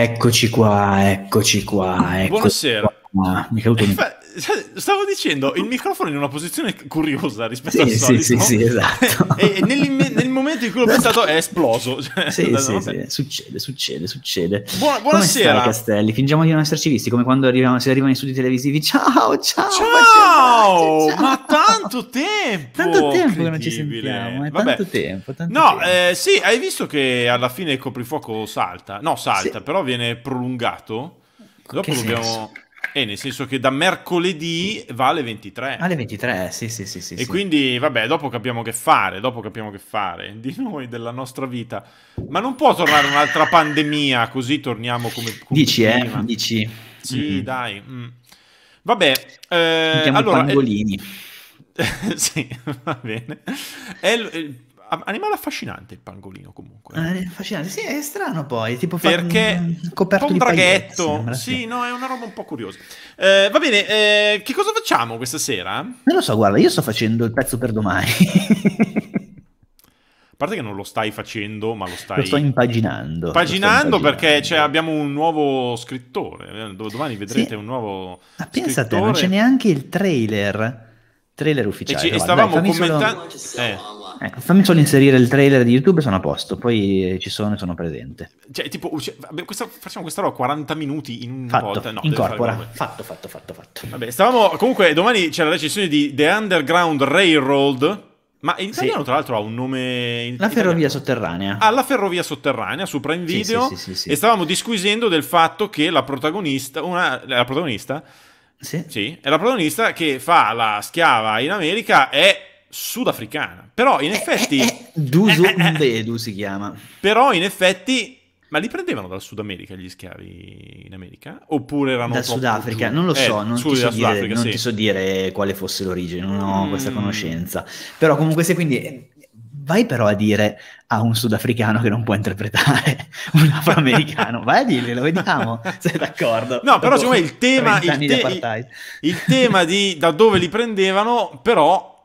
Eccoci qua, eccoci qua. Eccoci Buonasera. Qua. Ah, mi caduto Infa- eh, stavo dicendo il microfono è in una posizione curiosa rispetto sì, al solito. Sì, sì, sì, esatto. e, e nel momento in cui l'ho pensato è esploso. Cioè, sì, sì, sì, succede, succede, succede. Buona, buonasera. Stai, Castelli? Fingiamo di non esserci visti, come quando arriviamo, si arrivano i studi televisivi. Ciao, ciao! Ciao! ciao. Ma tanto tempo! Tanto tempo che non ci sentiamo, eh, tanto tempo. Tanto no, tempo. Eh, sì, hai visto che alla fine il coprifuoco salta? No, salta, sì. però viene prolungato. Dopo che dobbiamo... Senso? Eh, nel senso che da mercoledì va alle 23. Alle 23, sì, sì, sì. sì e sì. quindi, vabbè, dopo capiamo che fare, dopo capiamo che fare di noi, della nostra vita. Ma non può tornare un'altra pandemia, così torniamo come... come dici, eh, prima. eh? Dici. Sì, mm-hmm. dai. Mm. Vabbè, eh, Mettiamo allora... Eh, sì, va bene. È, Animale affascinante il pangolino comunque. Eh, affascinante, sì, è strano poi, tipo perché coperto un draghetto. Pagliette, sì, no, è una roba un po' curiosa. Eh, va bene, eh, che cosa facciamo questa sera? Non lo so, guarda, io sto facendo il pezzo per domani. A parte che non lo stai facendo, ma lo stai... Lo sto impaginando. Impaginando, perché cioè, abbiamo un nuovo scrittore, domani vedrete sì. un nuovo... Ma pensa a te, non c'è neanche il trailer, trailer ufficiale. E, ci, e stavamo commentando... Solo... Eh. Ecco, fammi solo inserire il trailer di YouTube sono a posto, poi ci sono e sono presente. Cioè, tipo, cioè, questa, facciamo questa roba 40 minuti in un fatto, volta? No, incorpora. Fatto, fatto, fatto, fatto. Vabbè, stavamo, comunque, domani c'è la recensione di The Underground Railroad. Ma in italiano, sì. tra l'altro, ha un nome. La ferrovia italiano. sotterranea. Ah, la ferrovia sotterranea sopra in Video. Sì, sì, sì, e stavamo disquisendo del fatto che la protagonista. Una, la protagonista. Sì. È la protagonista che fa la schiava in America. È sudafricana. Però in eh, effetti... Eh, eh, Duso Mbedu si chiama. Però in effetti... Ma li prendevano dal Sud America gli schiavi in America? Oppure erano... Da Sudafrica? Giù? Non lo so, eh, non, ti so, dire, non sì. ti so, dire, quale fosse l'origine, non ho mm. questa conoscenza. Però comunque se quindi vai però a dire a un sudafricano che non può interpretare un afroamericano, vai a dirglielo, vediamo se è d'accordo. No, però secondo me il tema, il, te- il tema di da dove li prendevano, però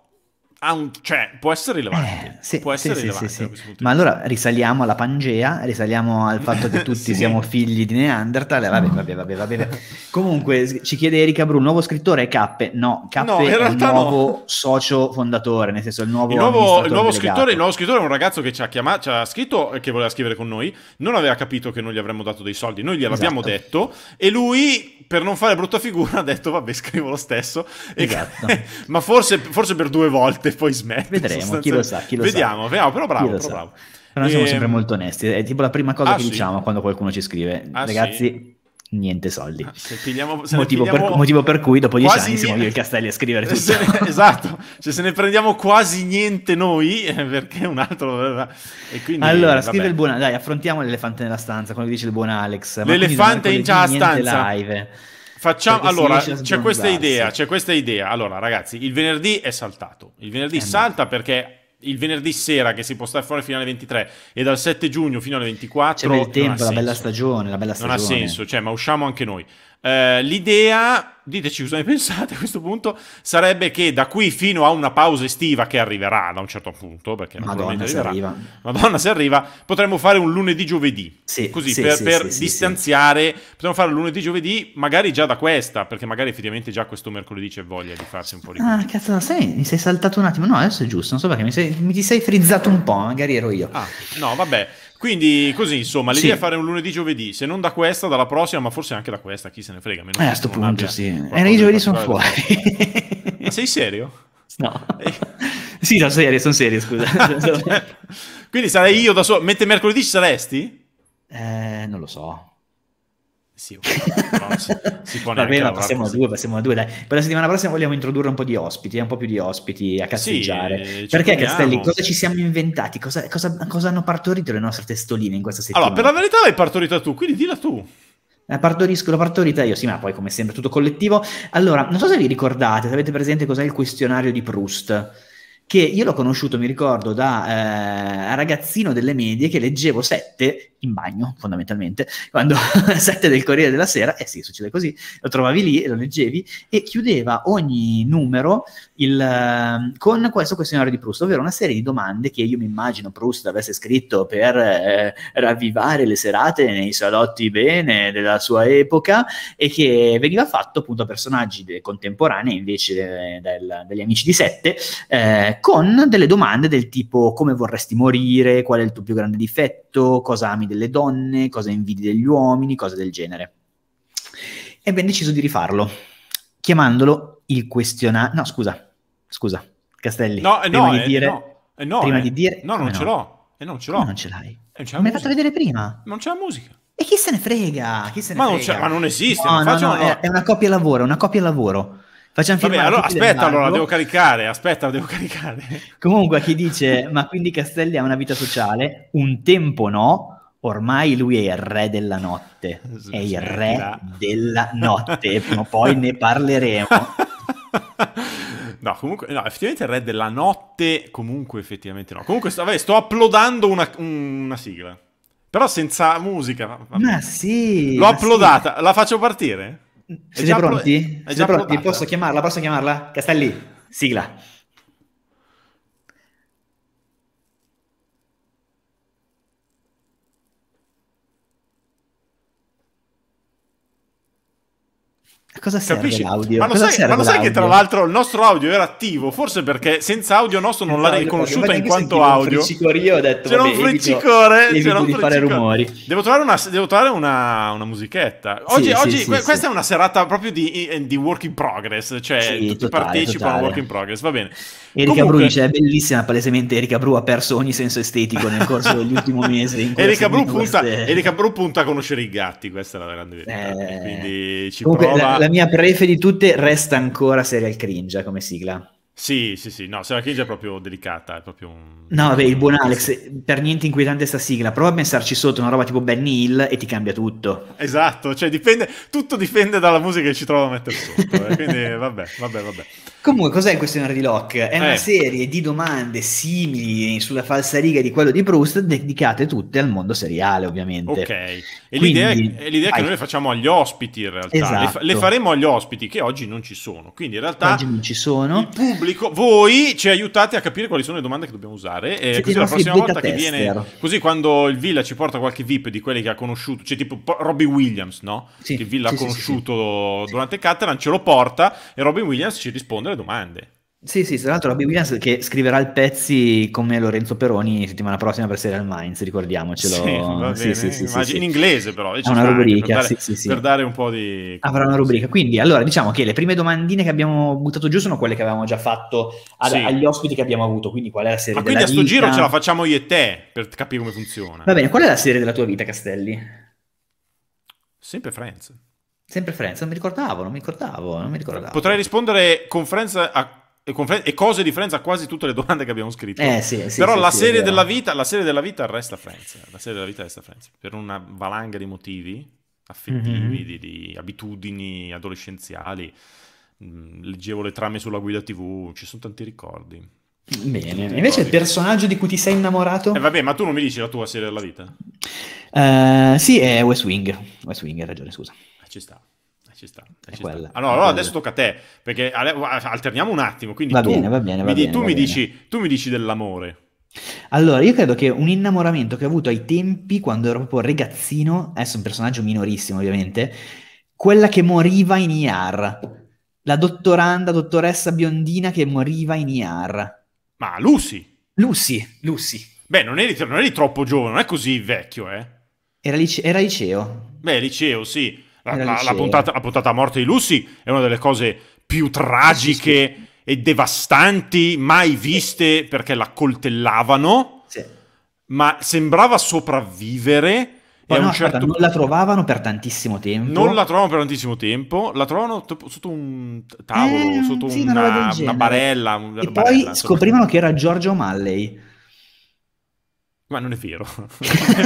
un, cioè, può essere eh, rilevante. Eh, sì, può essere sì, rilevante sì, Ma allora risaliamo alla Pangea, risaliamo al fatto che tutti siamo figli di Neanderthal. Vabbè, mm. vabbè, vabbè, vabbè. Comunque, ci chiede Erika Bru, nuovo scrittore è Cappe? No, Cappe no, è il nuovo no. socio fondatore, nel senso il nuovo, il nuovo, il nuovo scrittore. Il nuovo scrittore è un ragazzo che ci ha, chiamato, ci ha scritto e che voleva scrivere con noi. Non aveva capito che non gli avremmo dato dei soldi, noi gliel'abbiamo esatto. detto e lui per non fare brutta figura ha detto vabbè scrivo lo stesso esatto. ma forse, forse per due volte poi smette. Vedremo, chi lo sa, chi lo vediamo, sa. Vediamo, però bravo, però bravo. Però noi siamo e... Ehm, sempre molto onesti, è tipo la prima cosa ah, che sì. diciamo quando qualcuno ci scrive, ah, ragazzi... Sì niente soldi. Ah, se pigliamo, se motivo, per, motivo, per, cui dopo dieci anni niente. siamo io e Castelli a scrivere tutto. Esatto, se, esatto, cioè, se ne prendiamo quasi niente noi eh, perché un altro... Quindi, allora, vabbè. scrive il buon... Dai, affrontiamo l'elefante nella stanza, quello che dice il buon Alex. L'elefante in già la stanza. Live. Facciamo allora, c'è questa idea, c'è questa idea. Allora, ragazzi, il venerdì è saltato. Il venerdì eh salta no. perché il venerdì sera che si può stare fuori fino alle 23 e dal 7 giugno fino alle 24 c'è il tempo, la bella stagione, la bella stagione. Non ha senso, cioè, ma usciamo anche noi. Eh, l'idea, diteci cosa ne pensate a questo punto, sarebbe che da qui fino a una pausa estiva che arriverà da un certo punto, perché Madonna se arriverà, arriva, Madonna se arriva, potremmo fare un lunedì giovedì, sì, così sì, per, sì, per distanziare, potremmo fare lunedì giovedì magari già da questa, perché magari effettivamente già questo mercoledì c'è voglia di farsi un po' di... Ah cazzo, no, sai, mi sei saltato un attimo, no adesso è giusto, non so perché mi, sei, mi ti sei frizzato un po', magari ero io. Ah, no vabbè, quindi così, insomma, l'idea sì. è fare un lunedì giovedì, se non da questa, dalla prossima, ma forse anche da questa, chi se ne frega. Meno eh, a questo punto sì. E eh, i giovedì sono fuori. ma sei serio? No. Eh. sì, sono serio, sono serio, scusa. cioè, quindi sarei io da solo, mentre mercoledì ci saresti? Eh, non lo so. Sì, si, può Va bene, passiamo a due, passiamo a due. Dai. Per la settimana prossima vogliamo introdurre un po' di ospiti, eh, un po' più di ospiti a cazzeggiare. Sì, Perché vogliamo. Castelli, cosa ci siamo inventati? Cosa, cosa, cosa, hanno partorito le nostre testoline in questa settimana? Allora, per la verità l'hai partorita tu, quindi dilla tu. La partorisco, l'ho partorita io, sì, ma poi come sempre tutto collettivo. Allora, non so se vi ricordate, se avete presente cos'è il questionario di Proust che io l'ho conosciuto, mi ricordo, da eh, ragazzino delle medie che leggevo sette in bagno, fondamentalmente, quando alle 7 del Corriere della Sera, eh sì, succede così, lo trovavi lì e lo leggevi, e chiudeva ogni numero il, ehm, con questo questionario di Proust, ovvero una serie di domande che io mi immagino Proust avesse scritto per eh, ravvivare le serate nei salotti bene della sua epoca e che veniva fatto appunto a personaggi contemporanei invece eh, del, degli amici di sette, eh, con delle domande del tipo come vorresti morire, qual è il tuo più grande difetto, cosa ami delle donne, cosa invidi degli uomini, cose del genere. E abbiamo deciso di rifarlo, chiamandolo il questionario... No, scusa, scusa, Castelli. No, eh, prima no, di eh, dire... Eh, no, prima eh, di dire... No, non ah, ce l'ho. E eh, non ce l'ho. Come non ce l'hai. Eh, Mi hai fatto vedere prima. Non c'è la musica. E chi se ne frega? Chi se ne ma, frega? Non ma non esiste. No, non no, no, no, È, una coppia lavoro, è una copia lavoro. Facciamo Vabbè, allora, aspetta, allora, devo caricare, aspetta, devo caricare. Comunque, chi dice, ma quindi Castelli ha una vita sociale? Un tempo no, ormai lui è il re della notte, è il re della notte, prima o poi ne parleremo. No, comunque, no, effettivamente il re della notte, comunque effettivamente no. Comunque, vabbè, sto uploadando una, una sigla, però senza musica. Vabbè. Ma sì! L'ho ma uploadata, sì. la faccio partire? Siete pronti? Siete pronti? Posso chiamarla? Posso chiamarla? Castelli, sigla. cosa Capisci? serve l'audio? Ma lo, cosa sai, ma lo sai che tra l'altro il nostro audio era attivo, forse perché senza audio nostro non esatto, l'avrei riconosciuta in quanto audio. Un friccicorio, ho detto, c'era vabbè, un friccicore, c'era un friccicore. fare rumori. Devo trovare una, devo trovare una, una musichetta. Oggi, sì, oggi sì, que- sì, questa è una serata proprio di, di work in progress, cioè sì, tu totale, partecipi a work in progress, va bene. Erika Comunque... Bru dice è bellissima, palesemente Erika Bru ha perso ogni senso estetico nel corso degli ultimi mesi. Erika, Bru punta, queste... Erika Bru punta a conoscere i gatti, questa è la grande verità. Eh... Comunque, la, la, mia prefe di tutte resta ancora Serial Cringe come sigla. Sì, sì, sì, no, Sarah Cage è proprio delicata, è proprio un... No, vabbè, il buon Alex, per niente inquietante sta sigla, prova a pensarci sotto una roba tipo Benny Hill e ti cambia tutto. Esatto, cioè dipende, tutto dipende dalla musica che ci trovo a mettere sotto, eh, quindi vabbè, vabbè, vabbè. Comunque, cos'è il questionario di Locke? È eh. una serie di domande simili sulla falsariga di quello di Proust, dedicate tutte al mondo seriale, ovviamente. Ok, e quindi, l'idea, è, l'idea vai. che noi le facciamo agli ospiti in realtà, esatto. le, fa- le, esatto. faremo agli ospiti che oggi non ci sono, quindi in realtà... Oggi non ci sono. Il pub pubblico, voi ci aiutate a capire quali sono le domande che dobbiamo usare. E eh, così la prossima volta tester. che viene. Così quando il Villa ci porta qualche VIP di quelli che ha conosciuto, cioè tipo Robin Williams, no? Sì, che Villa sì, ha conosciuto sì, durante Catalan, ce lo porta e Robin Williams ci risponde alle domande. Sì, sì, tra l'altro Robbie Williams che scriverà il pezzi come Lorenzo Peroni settimana prossima per Serial Minds, ricordiamocelo. Sì, sì, sì, sì, in inglese però. Eh, è una rubrica, per dare, sì, Per dare un po' di... Avrà una rubrica. Quindi, allora, diciamo che le prime domandine che abbiamo buttato giù sono quelle che avevamo già fatto ad, agli ospiti che abbiamo avuto, quindi qual è la serie Ma quindi a sto giro ce la facciamo io e te per capire come funziona. Va bene, qual è la serie della tua vita, Castelli? Sempre Friends. Sempre Friends, non mi ricordavo, non mi ricordavo, non mi ricordavo. Potrei rispondere con Friends a e, e cose di Friends a quasi tutte le domande che abbiamo scritto. Eh, sì, sì, Però sì, la, serie della vita, la serie della vita resta Friends. Eh, la serie della vita resta Friends. Per una valanga di motivi affettivi, mm-hmm. di, di, abitudini adolescenziali. Leggevo le trame sulla guida TV, ci sono tanti ricordi. Bene, tanti invece ricordi. il personaggio di cui ti sei innamorato? Eh vabbè, ma tu non mi dici la tua serie della vita? Uh, sì, è West Wing. West Wing, hai ragione, scusa. Eh, ci sta. Eh, ci sta. Eh, ci sta. Ah, allora, allora adesso tocca a te, perché alterniamo un attimo. Quindi va tu, bene, va bene, va bene, tu, va mi bene. Dici, tu mi dici dell'amore. Allora, io credo che un innamoramento che ho avuto ai tempi, quando ero proprio ragazzino, adesso un personaggio minorissimo ovviamente, quella che moriva in IAR, la dottoranda, dottoressa biondina che moriva in IAR. Ma Lucy! Lucy, Lucy. Beh, non eri, non eri troppo giovane, non è così vecchio, eh? Era, lice- era liceo. Beh, liceo, sì. La, la, puntata, la, puntata, a morte di Lucy è una delle cose più tragiche sì, sì. e devastanti mai viste sì. perché la coltellavano, ma sembrava sopravvivere. Ma e no, a un certo... Guarda, non la trovavano per tantissimo tempo. Non la trovavano per tantissimo tempo, la trovavano sotto un tavolo, eh, sotto una, una, barella. Una e barella, poi scoprivano che era Giorgio Malley ma non è vero.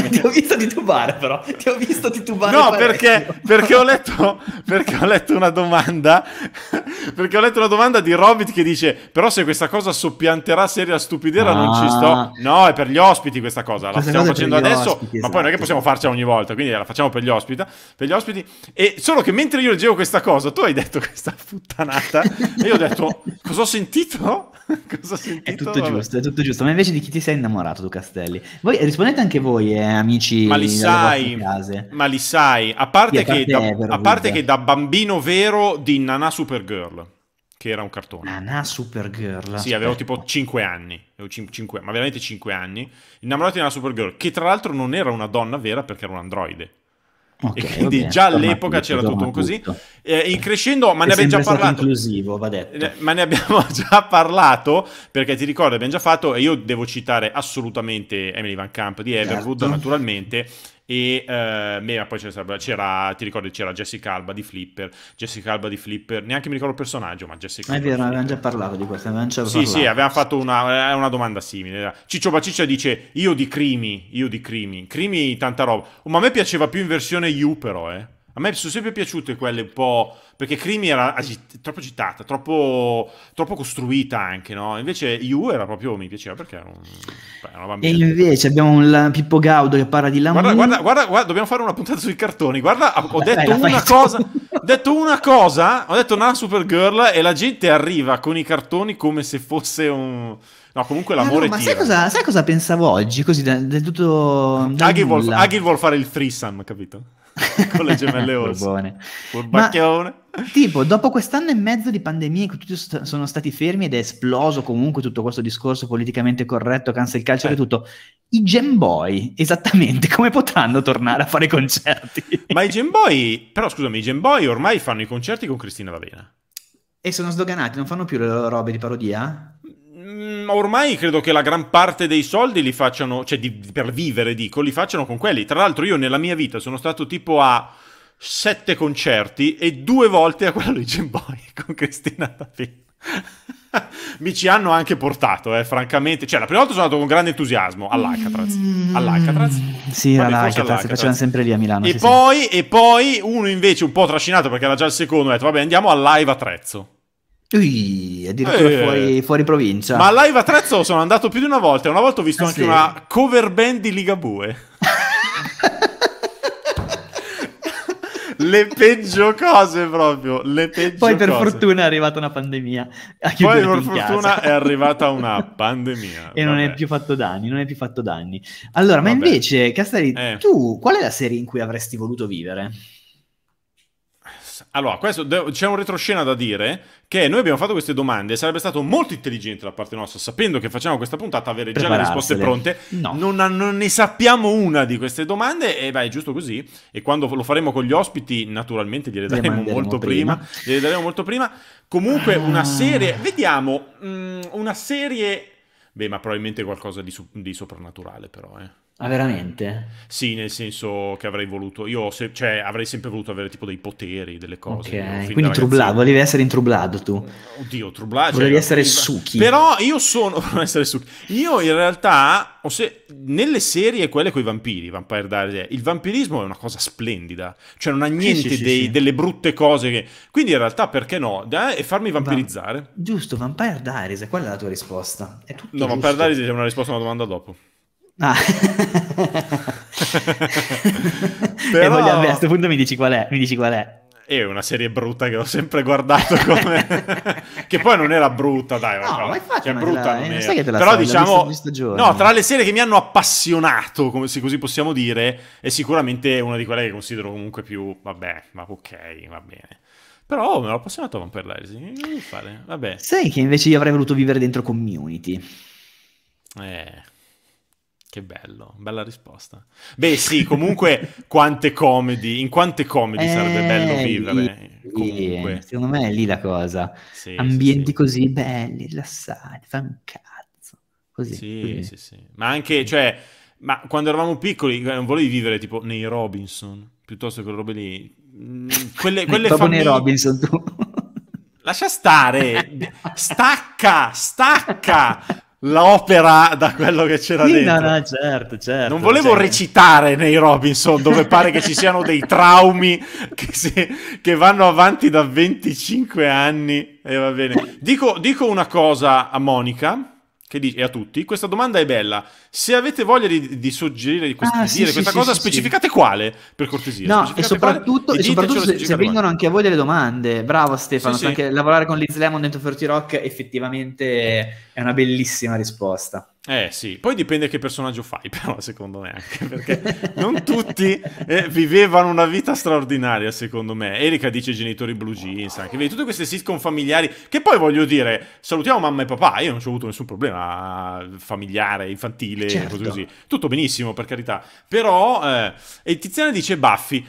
ti ho visto titubare però, ti ho visto titubare. No, perché, perché, ho letto, perché, ho letto, una domanda, perché ho letto una domanda di Robit che dice, però se questa cosa soppianterà seria stupidera ah. non ci sto. Ah. No, è per gli ospiti questa cosa, la stiamo facendo adesso, ospiti, ma poi non è che esatto. possiamo farcela ogni volta, quindi la facciamo per gli, ospita, per gli ospiti. E solo che mentre io leggevo questa cosa, tu hai detto questa puttanata, e io ho detto, cosa ho sentito? Cosa ho È tutto Vabbè. giusto, è tutto giusto. Ma invece di chi ti sei innamorato tu, Castelli? Voi rispondete anche voi, eh, amici. Ma li sai, ma li sai. A parte, sì, che, da, Everwood. Eh, a parte che da bambino vero di Nana Supergirl che era un cartone. Nana Supergirl. Sì, avevo tipo 5 anni, 5, ma veramente 5 anni, innamorato di Nana Supergirl, che tra l'altro non era una donna vera perché era un androide. Okay, e quindi vabbè, già all'epoca c'era tutto un così. Eh, in crescendo, ma ne abbiamo già parlato. Inclusivo, va detto. Ne, ma ne abbiamo già parlato perché ti ricordo, abbiamo già fatto. E io devo citare assolutamente Emily Van Camp di Everwood, certo. naturalmente e eh, poi c'era, ti ricordi c'era Jessica Alba di Flipper Jessica Alba di Flipper neanche mi ricordo il personaggio ma Jessica Alba è vero avevamo già parlato di questo sì parlato. sì aveva fatto una, eh, una domanda simile Ciccio Baciccia dice io di Crimi io di Crimi Crimi tanta roba ma a me piaceva più in versione You però eh a me sono sempre piaciute quelle un po'. Perché Crimi era agit troppo agitata, troppo, troppo, costruita anche, no? Invece You era proprio. Mi piaceva perché era, un, era una E invece abbiamo un Pippo Gaudo che parla di Lamborghini. Guarda, guarda, guarda, dobbiamo fare una puntata sui cartoni. Guarda, ho detto Dai, una cosa. ho detto una cosa. Ho detto una Supergirl e la gente arriva con i cartoni come se fosse un. No, comunque l'amore ah, no, ma sai cosa, sai cosa, pensavo oggi? Così, del tutto. Da Aghi, vuol, vuol fare il threesome, capito? con le gemelle orse. Furbacchione. tipo, dopo quest'anno e mezzo di pandemia in cui tutti sono stati fermi ed è esploso comunque tutto questo discorso politicamente corretto, cancel calcio eh. e certo. tutto, i Boy, esattamente, come potranno tornare a fare concerti? Ma i Boy, però scusami, i Boy ormai fanno i concerti con Cristina D'Avena. E sono sdoganati, non fanno più le loro robe di parodia? Mm, ormai credo che la gran parte dei soldi li facciano, cioè di, per vivere dico, li facciano con quelli. Tra l'altro io nella mia vita sono stato tipo a sette concerti e due volte a quello di Jim Boy con Cristina Tapin. Mi ci hanno anche portato, eh, francamente. Cioè, la prima volta sono andato con grande entusiasmo all'Alcatraz. All'Alcatraz? Sì, all'Alcatraz, Si facevano sempre lì a Milano. E, sì, poi, sì. e poi uno invece un po' trascinato perché era già il secondo, ha detto, vabbè, andiamo al live a Trezzo. Ui, addirittura eh, fuori, fuori, provincia. Ma live a Trezzo sono andato più di una volta. Una volta ho visto ah, anche sì. una cover band di Ligabue. le peggio cose proprio. Le peggio Poi per fortuna è arrivata una pandemia. Poi per fortuna casa. è arrivata una pandemia. e Vabbè. non è più fatto danni, non è più fatto danni. Allora, Vabbè. ma invece, Castelli, eh. tu qual è la serie in cui avresti voluto vivere? Allora, questo, c'è un retroscena da dire che noi abbiamo fatto queste domande. Sarebbe stato molto intelligente da parte nostra, sapendo che facciamo questa puntata, avere già le risposte pronte. No. Non, non, ne sappiamo una di queste domande, e beh, è giusto così. E quando lo faremo con gli ospiti, naturalmente gliele daremo molto prima. prima. Gliele daremo molto prima. Comunque, ah. una serie, vediamo, mh, mm, una serie. Beh, ma probabilmente qualcosa di, di soprannaturale, però, eh. Ah, veramente? Sì, nel senso che avrei voluto, io se, cioè, avrei sempre voluto avere tipo dei poteri, delle cose. Ok, quindi Trublado, volevi essere in Trublado tu. Oddio, Trublado. Cioè, volevi cioè, essere io... Suki. Però io sono, essere Suki. Io in realtà, se... nelle serie, quelle con i vampiri, Vampire Diaries, il vampirismo è una cosa splendida, cioè non ha niente sì, sì, dei, sì. delle brutte cose che... Quindi in realtà perché no? e farmi vampirizzare. Va... Giusto, Vampire Diaries, qual è la tua risposta? È tutto no, giusto. Vampire Diaries è una risposta a una domanda dopo. Ah. Però... E voglio, a questo punto mi dici qual è. Mi dici qual è. Eh, è una serie brutta che ho sempre guardato come... che poi non era brutta, dai. No, ma infatti, cioè, ma brutta la... non, non eh, Però so, diciamo... no, tra le serie che mi hanno appassionato, come se così possiamo dire, è sicuramente una di quelle che considero comunque più... Vabbè, ma ok, va bene. Però me l'ho appassionato a Vampire Diaries. Fare. Vabbè. Sai che invece io avrei voluto vivere dentro community. Eh... Che bello, bella risposta. Beh, sì, comunque quante comedy, in quante comedy eh, sarebbe bello vivere. Lì, comunque. Secondo me è lì la cosa. Sì, Ambienti sì, così belli, rilassati, fa un cazzo. Così. Sì, così. sì, sì. Ma anche, cioè, ma quando eravamo piccoli eh, non volevi vivere tipo nei Robinson, piuttosto che robe lì. Mm, quelle, quelle famiglie... nei Robinson tu. Lascia stare, stacca, stacca l'opera da quello che c'era sì, dentro. No, no, certo, certo. Non volevo certo. recitare nei Robinson, dove pare che ci siano dei traumi che, se, che vanno avanti da 25 anni. E eh, va bene. Dico, dico una cosa a Monica che dice, e a tutti, questa domanda è bella. Se avete voglia di, di suggerire, quest- di ah, sì, dire sì, questa sì, cosa, specificate quale, per cortesia. No, e soprattutto, quale, e soprattutto se, se vengono anche a voi delle domande. Bravo Stefano, anche lavorare con Liz Lemon dentro Ferti Rock effettivamente è una bellissima risposta. Eh sì, poi dipende che personaggio fai però secondo me anche, perché non tutti eh, vivevano una vita straordinaria secondo me. Erika dice genitori blue jeans, anche vedi tutte queste sitcom familiari che poi voglio dire salutiamo mamma e papà, io non ho avuto nessun problema familiare, infantile, certo. cose così. Tutto benissimo per carità, però eh, e Tiziana dice Baffi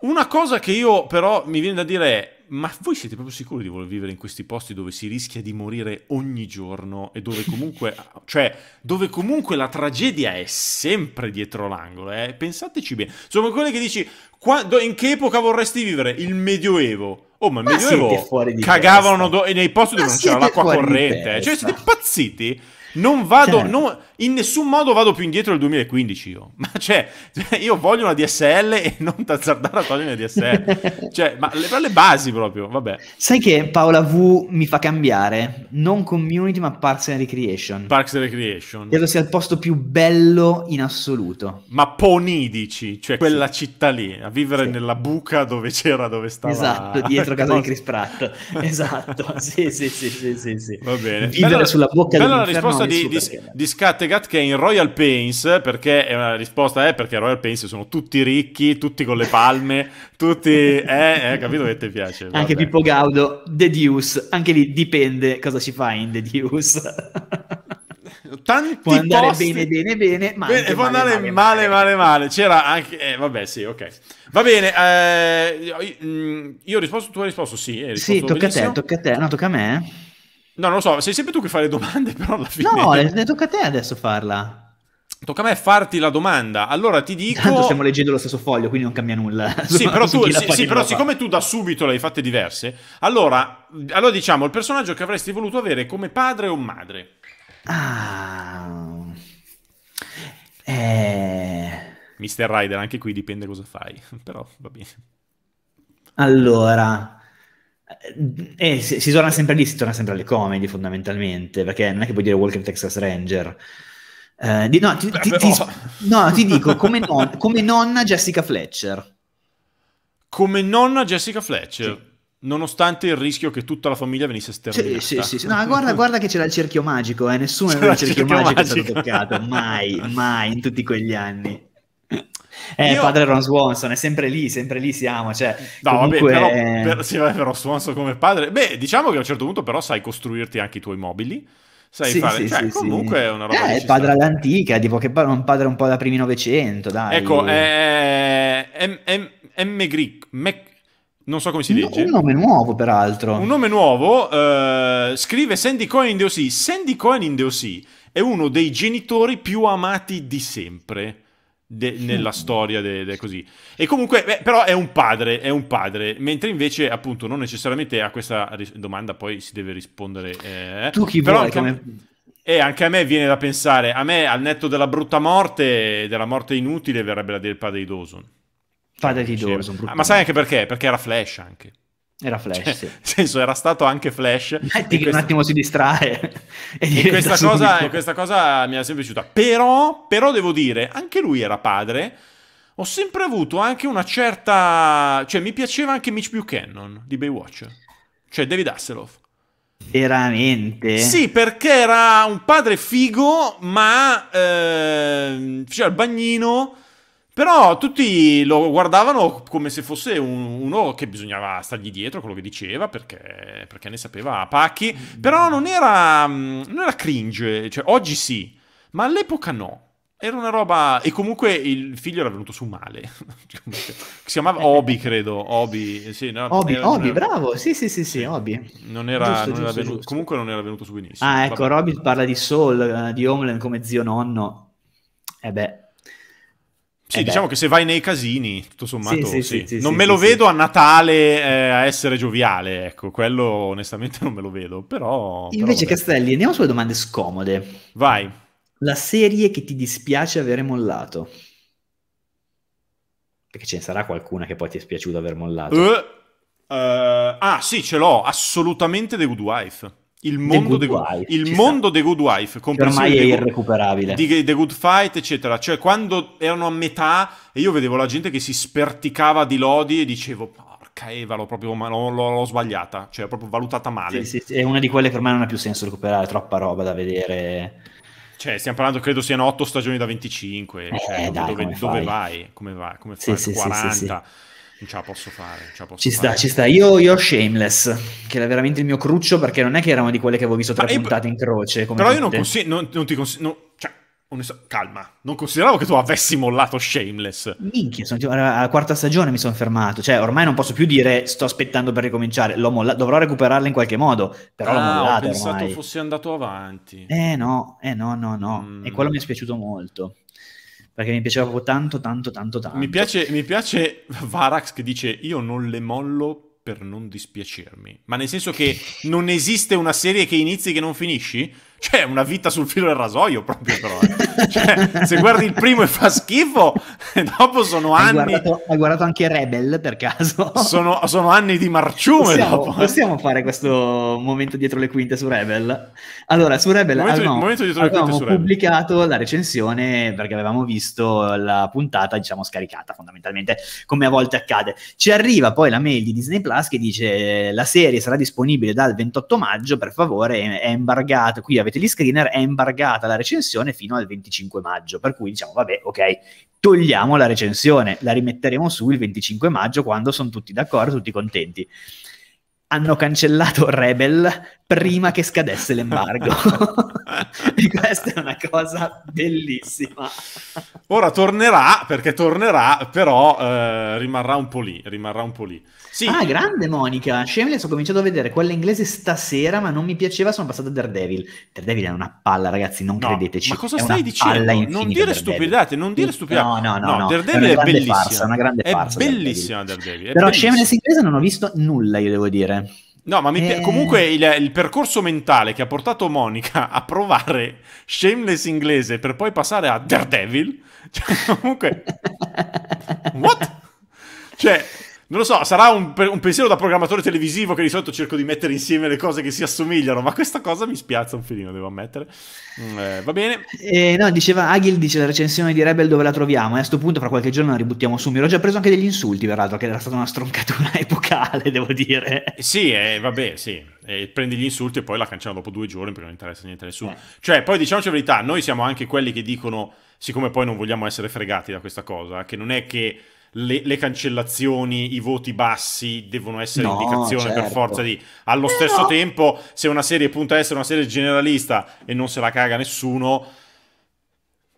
una cosa che io però mi viene da dire è ma voi siete proprio sicuri di voler vivere in questi posti dove si rischia di morire ogni giorno e dove comunque, cioè, dove comunque la tragedia è sempre dietro l'angolo, eh? Pensateci bene. Sono quelle che dici, quando, in che epoca vorresti vivere? Il Medioevo. Oh, ma il Medioevo cagavano do- nei posti ma dove non c'era l'acqua corrente. Eh? Cioè, siete impazziti? Non vado, certo. non, in nessun modo vado più indietro del 2015 io. Ma cioè, io voglio una DSL e non t'azzardare a togliere una DSL. cioè, ma le, le basi proprio, vabbè. Sai che Paola V mi fa cambiare? Non community, ma Parks and Recreation. Parks and Recreation. Credo sia il posto più bello in assoluto. Ma Ponidici, cioè quella sì. città lì, a vivere sì. nella buca dove c'era, dove stava... Esatto, dietro casa di Chris Pratt. esatto, sì, sì, sì, sì, sì, sì. Va bene. Vivere bella, sulla bocca della Bella la risposta di, di, di Scat Kattegat che è in Royal Pains, perché è una risposta è eh, perché Royal Pains sono tutti ricchi, tutti con le palme, tutti... Eh, eh, capito che ti piace. Vabbè. Anche Pippo Gaudo, The Deuce, anche lì dipende cosa si fa in The Deuce. Tanti può andare posti... bene, bene, bene, ma bene, può andare male, male, male. male. C'era anche, eh, vabbè, sì, ok. Va bene, eh, io, mm, ho risposto, tu hai risposto, sì. Eh, hai risposto sì, tocca benissimo. a te, tocca a te, no, tocca a me. Eh. No, non lo so, sei sempre tu che fai le domande, però alla fine... No, ne tocca a te adesso farla. Tocca a me farti la domanda. Allora ti dico. Tanto stiamo leggendo lo stesso foglio, quindi non cambia nulla. Sì, però, tu, sì, sì, però siccome tu da subito le hai fatte diverse, allora, allora, diciamo il personaggio che avresti voluto avere come padre o madre. Ah. Eh... Mister Rider, anche qui dipende cosa fai, però va bene. Allora, eh, eh, si, si, torna sempre lì, si torna sempre alle comedy fondamentalmente, perché non è che puoi dire Walker Texas Ranger. Eh, di, no, ti, Beh, ti, ti, no, ti, dico come, non, come, nonna Jessica Fletcher. Come nonna Jessica Fletcher. Sì. Nonostante il rischio che tutta la famiglia venisse sterminata. Sì, sì, sì. No, guarda, guarda, che c'era il cerchio magico, eh. nessuno c'era il cerchio, magico, magico è stato toccato, mai, mai, in tutti quegli anni. Eh, Io... padre Ron Swanson è sempre lì, sempre lì siamo. Cioè, no, comunque... vabbè, però, per, sì, vabbè, però Swanson come padre... Beh, diciamo che a un certo punto però sai costruirti anche i tuoi mobili. Sai sì, fare, sì, cioè, sì, comunque è una roba. Eh, padre all'antica, tipo che è un padre un po' da primi Novecento, dai. Ecco, è M. M-, non so come si dice. No, un nome nuovo, peraltro. Un nome nuovo. Eh, scrive Sandy Cohen in the OC. Sandy Cohen in the OC è uno dei genitori più amati di sempre. De, nella storia de, de così. E comunque, beh, però è un padre, è un padre, mentre invece appunto non necessariamente a questa domanda poi si deve rispondere. Eh, tu chi però vuoi anche, me... E anche a me viene da pensare, a me al netto della brutta morte, della morte inutile, verrebbe la dire il padre di Dawson. Padre di Dawson. ma sai anche perché? Perché era Flash anche. Era cioè, Flash, cioè, sì. Nel senso, era stato anche Flash. Metti che questa... un attimo si distrae. e, questa cosa, questa cosa mi è sempre piaciuta. Però, però devo dire, anche lui era padre ho sempre avuto anche una certa... Cioè, mi piaceva anche Mitch Buchanan di Baywatch. Cioè, David Hasselhoff. Veramente? Sì, perché era un padre figo, ma... Ehm, cioè, al bagnino però tutti lo guardavano come se fosse un, uno che bisognava stargli dietro quello che diceva perché, perché ne sapeva a pacchi. Però non era, mm, non era cringe, cioè oggi sì, ma all'epoca no. Era una roba. E comunque il figlio era venuto su male. Cioè, si chiamava Obi, credo. Obi, sì, no, Obi, era, Obi era... bravo. Sì, sì, sì, sì, Obi. Non era, giusto, non giusto, era venuto... Comunque non era venuto su benissimo. Ah, ecco, Robin parla di Soul, eh, di Homeland come zio nonno. E eh beh. Sì, eh diciamo che se vai nei casini, tutto sommato, sì. sì, sì. non me lo vedo a Natale eh, a essere gioviale, ecco, quello onestamente non me lo vedo, però... Invece però Castelli, andiamo sulle domande scomode. Vai. La serie che ti dispiace avere mollato? Perché ce ne sarà qualcuna che poi ti è spiaciuto aver mollato. Uh, uh, ah sì, ce l'ho, assolutamente The Good Wife il mondo, The Good, the, wife, il mondo the good Wife, ormai è irrecuperabile. Di The Good Fight, eccetera. Cioè, quando erano a metà e io vedevo la gente che si sperticava di lodi e dicevo, porca Eva, l'ho proprio l'ho, l'ho sbagliata, cioè, l'ho proprio valutata male. Sì, sì, sì, è una di quelle che ormai non ha più senso recuperare, troppa roba da vedere. Cioè, stiamo parlando, credo siano 8 stagioni da 25, eh, cioè, dai, dove, dove, vai? Come vai? Come fai? Sì, 40. Sì, sì, non ce la posso fare. Ce La posso ci fare. sta, ci sta. Io, io Shameless, che era veramente il mio cruccio, perché non è che era una di quelle che avevo visto tre puntate in croce. però io non, consi- non, non, ti consiglio... No, cioè, calma, non consideravo che tu avessi mollato Shameless. Minchia, sono, alla quarta stagione mi sono fermato. Cioè, ormai non posso più dire sto aspettando per ricominciare. L'ho molla- dovrò recuperarla in qualche modo, però ah, l'ho mollato. ho pensato ormai. fosse andato avanti. Eh no, eh no, no, no. Mm. E quello mi è spiaciuto molto perché mi piaceva proprio tanto, tanto, tanto, tanto. Mi piace, mi piace Varax che dice io non le mollo per non dispiacermi, ma nel senso che non esiste una serie che inizi e che non finisci? Cioè, una vita sul filo del rasoio proprio però. Eh. cioè, se guardi il primo e fa schifo, e dopo sono anni... Hai guardato, hai guardato anche Rebel, per caso? Sono, sono anni di marciume possiamo, dopo. Eh. Possiamo fare questo momento dietro le quinte su Rebel? Allora, su Rebel momento, avevamo, momento dietro le quinte su Rebel. pubblicato la recensione perché avevamo visto la puntata, diciamo, scaricata fondamentalmente, come a volte accade. Ci arriva poi la mail di Disney Plus che dice la serie sarà disponibile dal 28 maggio, per favore, è embargata, qui avete tutti gli screener è embargata la recensione fino al 25 maggio, per cui diciamo vabbè, ok, togliamo la recensione, la rimetteremo su il 25 maggio quando sono tutti d'accordo, tutti contenti hanno cancellato Rebel prima che scadesse l'embargo. questa è una cosa bellissima. Ora tornerà, perché tornerà, però eh, rimarrà un po' lì, rimarrà un po' lì. Sì. Ah, grande Monica, Shameless ho cominciato a vedere quella inglese stasera, ma non mi piaceva, sono passato a Daredevil. Daredevil è una palla, ragazzi, non no, credeteci. Ma cosa stai dicendo? Non dire stupidate, non dire stupidate. No, no, no, no. Daredevil è, è bellissima. Farsa, una grande farsa. È bellissima Daredevil. Daredevil. È però bellissima. Shameless inglese non ho visto nulla, io devo dire. No, ma eh... comunque ehm. il, il, percorso mentale che ha portato Monica a provare Shameless inglese per poi passare a Daredevil, cioè, comunque... What? Cioè, non lo so, sarà un, un, pensiero da programmatore televisivo che di solito cerco di mettere insieme le cose che si assomigliano, ma questa cosa mi spiazza un filino, devo ammettere. Mm, eh, va bene. Eh, no, diceva Agil, dice la recensione di Rebel dove la troviamo, e eh, a questo punto fra qualche giorno la ributtiamo su. Mi ero già preso anche degli insulti, peraltro, che era stata una stroncatura epocale, devo dire. Eh, sì, eh, vabbè, sì. Eh, prendi gli insulti e poi la cancella dopo due giorni perché non interessa niente a nessuno. Eh. Cioè, poi diciamoci la verità, noi siamo anche quelli che dicono, siccome poi non vogliamo essere fregati da questa cosa, che non è che le, le, cancellazioni, i voti bassi devono essere no, indicazione certo. per forza di... Allo stesso tempo, se una serie punta a essere una serie generalista e non se la caga nessuno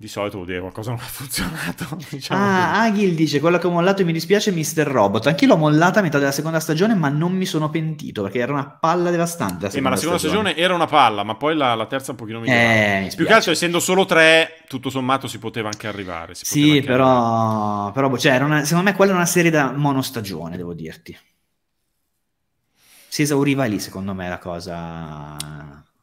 di solito vuol dire qualcosa non ha funzionato. Diciamo ah, Agil dice: Quello che ho mollato e mi dispiace è Mr. Robot. Anch'io l'ho mollata a metà della seconda stagione, ma non mi sono pentito perché era una palla devastante. La eh, ma la seconda stagione. stagione. era una palla, ma poi la, la terza un pochino migliorata. Eh, Più che altro, essendo solo tre, tutto sommato si poteva anche arrivare. sì, anche però, arrivare. però boh, cioè, una, secondo me quella è una serie da monostagione, devo dirti. Si esauriva lì, secondo me, la cosa.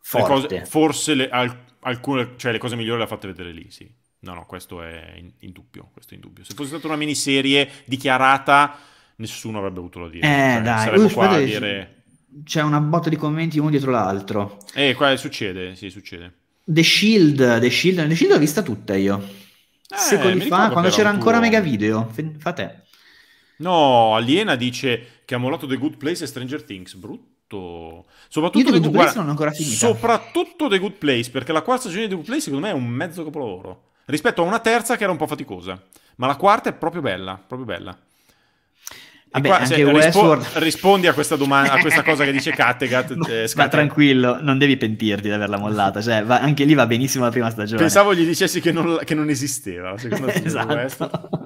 Forte. Le cose, forse le, al, alcune, cioè le cose migliori le ha fatte vedere lì, sì. No, no, questo è in, in, dubbio, questo è in dubbio. Se fosse stata una miniserie dichiarata, nessuno avrebbe avuto la dire. Eh, cioè, dai, Ui, qua a dire... C'è una botta di commenti uno dietro l'altro. Eh, qua succede, sì, succede. The Shield, The Shield, The Shield l'ho vista tutta io. Eh, Secoli fa, quando c'era ancora tuo... mega video, fate. No, Aliena dice che ha mollato The Good Place e Stranger Things, brutto soprattutto soprattutto The Good, Good Place guarda, ancora finita. Soprattutto The Good Place, perché la quarta stagione di The Good Place secondo me è un mezzo capolavoro rispetto a una terza che era un po' faticosa, ma la quarta è proprio bella, proprio bella. Vabbè, qua, anche Westworld... rispo- rispondi a questa, domanda, a questa cosa che dice Kattegat. eh, ma tranquillo, non devi pentirti di averla mollata. Cioè, va, anche lì va benissimo la prima stagione. Pensavo gli dicessi che non, che non esisteva la seconda stagione. esatto.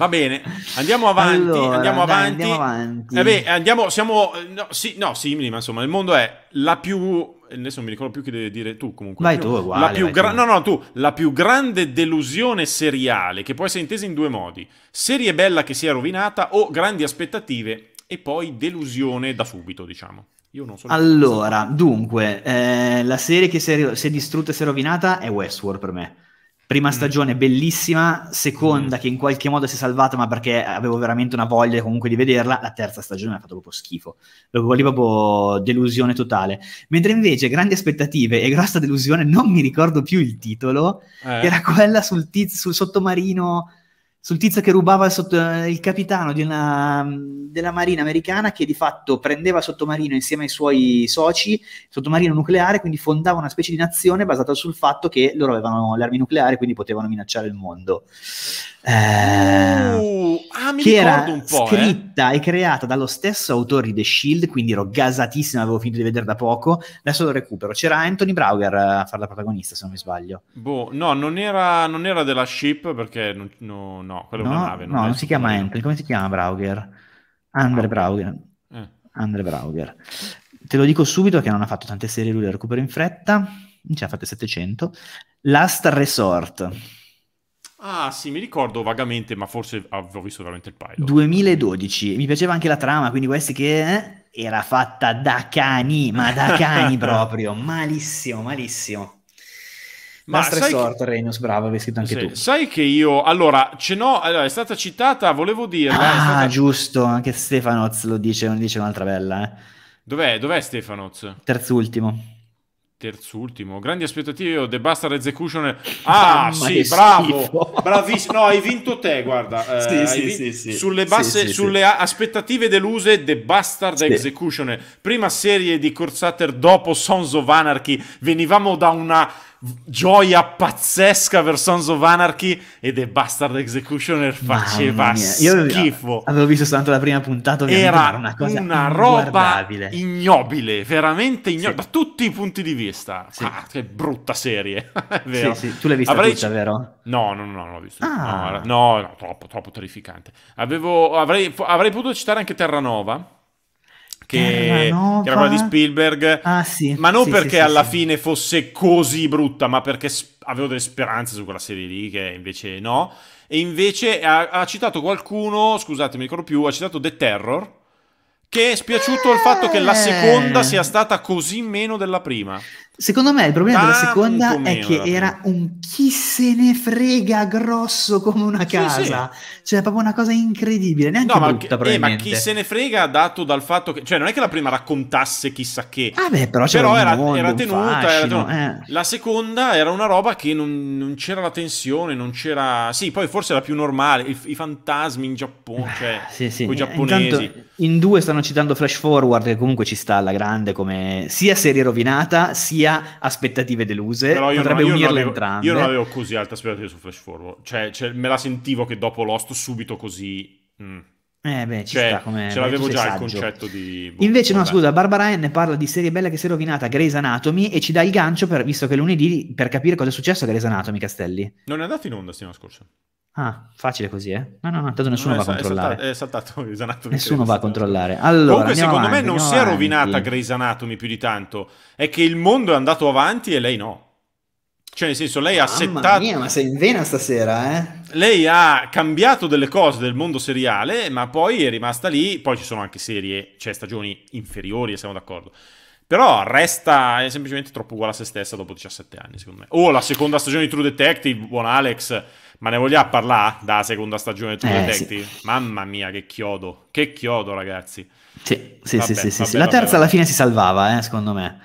Va bene, andiamo avanti, allora, andiamo avanti. Dai, andiamo avanti. Eh andiamo, siamo, no, sì, no, simili, ma insomma, il mondo è la più, adesso non mi ricordo più che devi dire tu comunque. Vai tu, uguale. La più gra- tu. No, no, tu, la più grande delusione seriale, che può essere intesa in due modi. Serie bella che si è rovinata o grandi aspettative e poi delusione da subito, diciamo. Io non so. Allora, dunque, eh, la serie che si è, si è distrutta e si è rovinata è Westworld per me Prima mm. stagione bellissima, seconda mm. che in qualche modo si è salvata, ma perché avevo veramente una voglia comunque di vederla, la terza stagione mi ha fatto proprio schifo, proprio lì proprio delusione totale. Mentre invece grandi aspettative e grossa delusione, non mi ricordo più il titolo, eh. era quella sul, tiz- sul sottomarino sul tizio che rubava sotto, eh, il capitano una, della marina americana che di fatto prendeva sottomarino insieme ai suoi soci, sottomarino nucleare, quindi fondava una specie di nazione basata sul fatto che loro avevano le armi nucleari, quindi potevano minacciare il mondo. Eh, uh, ah, che era eh. scritta eh. e creata dallo stesso autore di The Shield, quindi ero gasatissimo, avevo finito di vedere da poco. Adesso lo recupero. C'era Anthony Browger a fare la protagonista, se non mi sbaglio. Boh, no, non era, non era della ship perché non, no, no, quella no, è una nave. Non no, non si chiama Anthony, come si chiama Browger? Andre ah, Browger. Eh. Andre Browger. Te lo dico subito che non ha fatto tante serie, lui le recupero in fretta. Ce ha fatte 700. Last Resort Ah sì, mi ricordo vagamente, ma forse avevo visto veramente il pilot. 2012, mi piaceva anche la trama, quindi questi che eh, era fatta da cani, ma da cani proprio, malissimo, malissimo. Ma sai che... Reynolds, bravo, avevi scritto anche sì. tu. Sai che io, allora, ce n'ho, allora, è stata citata, volevo dirla. Ah, stata... giusto, anche Stefanoz lo dice, ne dice un'altra bella. Eh. Dov'è, dov'è Stefanoz? Terzultimo. Terzultimo, grandi aspettative. The Bastard Execution. Ah, Mamma sì, bravo, bravissimo. No, hai vinto te. Guarda, eh, sì, sì, vinto... Sì, sulle, basse, sulle aspettative deluse. The Bastard Execution, prima serie di Corsater dopo Sons of Anarchy. Venivamo da una gioia pazzesca per Sons of Anarchy e The Bastard Executioner faceva Io schifo. Avevo visto soltanto la prima puntata, era una, una roba ignobile, veramente ignobile sì. da tutti i punti di vista. Sì. Ah, che brutta serie, vero. Sì, tu l'hai vista avrei... tutta, vero? No, no, no, non l'ho vista. Ah. No, no, no, troppo, troppo terrificante. Avevo... Avrei... avrei potuto citare anche Terranova eh, che, Terranova. era quella di Spielberg, ah, sì. ma non sì, perché sì, alla fine fosse così brutta, ma perché avevo delle speranze su quella serie lì, che invece no. E invece ha, ha citato qualcuno, scusate, mi ricordo più, ha citato The Terror, che è spiaciuto eh. il fatto che la eh. seconda sia stata così meno della prima. Secondo me il problema Tanto della seconda meno, è che era un chi se ne frega grosso come una casa. Sì, sì. Cioè, proprio una cosa incredibile. Neanche no, ma, brutta, che, eh, ma chi se ne frega dato dal fatto che. Cioè, non è che la prima raccontasse chissà che. Ah, beh, però, però era, mondo, era, tenuta. Fascino, era tenuta. Eh. La seconda era una roba che non, non c'era la tensione, non c'era. Sì, poi forse era più normale. I, i fantasmi in Giappone. Ah, cioè, sì, sì. con eh, i giapponesi. Intanto, in due stanno citando Flash Forward, che comunque ci sta alla grande come sia serie rovinata, sia sia aspettative deluse, Però io potrebbe non, unirle non avevo, Io non avevo così alte aspettative su Flash Forward, cioè, cioè, me la sentivo che dopo Lost subito così... Mm. Eh beh, ci cioè, come... Ce l'avevo già saggio. il concetto di... Boh, Invece vabbè. no, scusa, Barbara N parla di serie bella che si è rovinata, Grey's Anatomy, e ci dà il gancio, per, visto che lunedì, per capire cosa è successo a Grey's Anatomy, Castelli. Non è andato in onda settimana scorsa. Ah, facile così, eh? No, no, no, tanto nessuno va a controllare. è saltato Grey's Anatomy. Nessuno va a controllare. Allora, Comunque, secondo avanti, me non si è rovinata Grey's Anatomy più di tanto, è che il mondo è andato avanti e lei no. Cioè, nel senso, lei Mamma ha settato. Mia, ma sei in vena stasera, eh? Lei ha cambiato delle cose del mondo seriale, ma poi è rimasta lì. Poi ci sono anche serie, cioè stagioni inferiori, siamo d'accordo. Però resta è semplicemente troppo uguale a se stessa dopo 17 anni, secondo me. Oh, la seconda stagione di True Detective, buon Alex. Ma ne vogliamo parlare dalla seconda stagione di True eh, Detective? Sì. Mamma mia, che chiodo. Che chiodo, ragazzi. Sì, sì, vabbè, sì, sì, vabbè, sì. Vabbè, La terza alla fine si salvava, eh, secondo me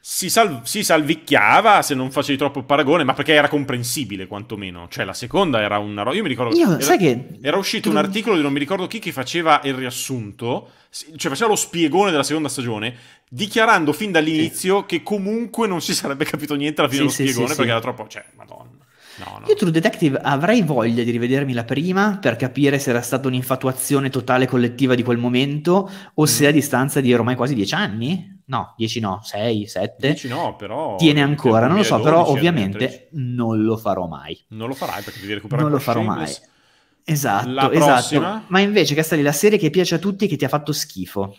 si, sal- si, salvicchiava se non facevi troppo paragone, ma perché era comprensibile quantomeno. Cioè, la seconda era una roba. Io mi ricordo. Io, era, che... era uscito un articolo di non mi ricordo chi che faceva il riassunto, cioè faceva lo spiegone della seconda stagione, dichiarando fin dall'inizio sì. che comunque non si sarebbe capito niente alla fine sì, dello sì, spiegone perché era troppo. Cioè, madonna. No, no. Io True Detective avrei voglia di rivedermi la prima per capire se era stata un'infatuazione totale collettiva di quel momento o mm. se a distanza di ormai quasi dieci anni no, 10 no, 6, 7. 10 no, però. Tiene ancora, non lo so, però ovviamente eh, non lo farò mai. Non lo farai perché devi recuperare Non lo farò mai. Esatto, esatto. Ma invece, Castelli, la serie che piace a tutti e che ti ha fatto schifo.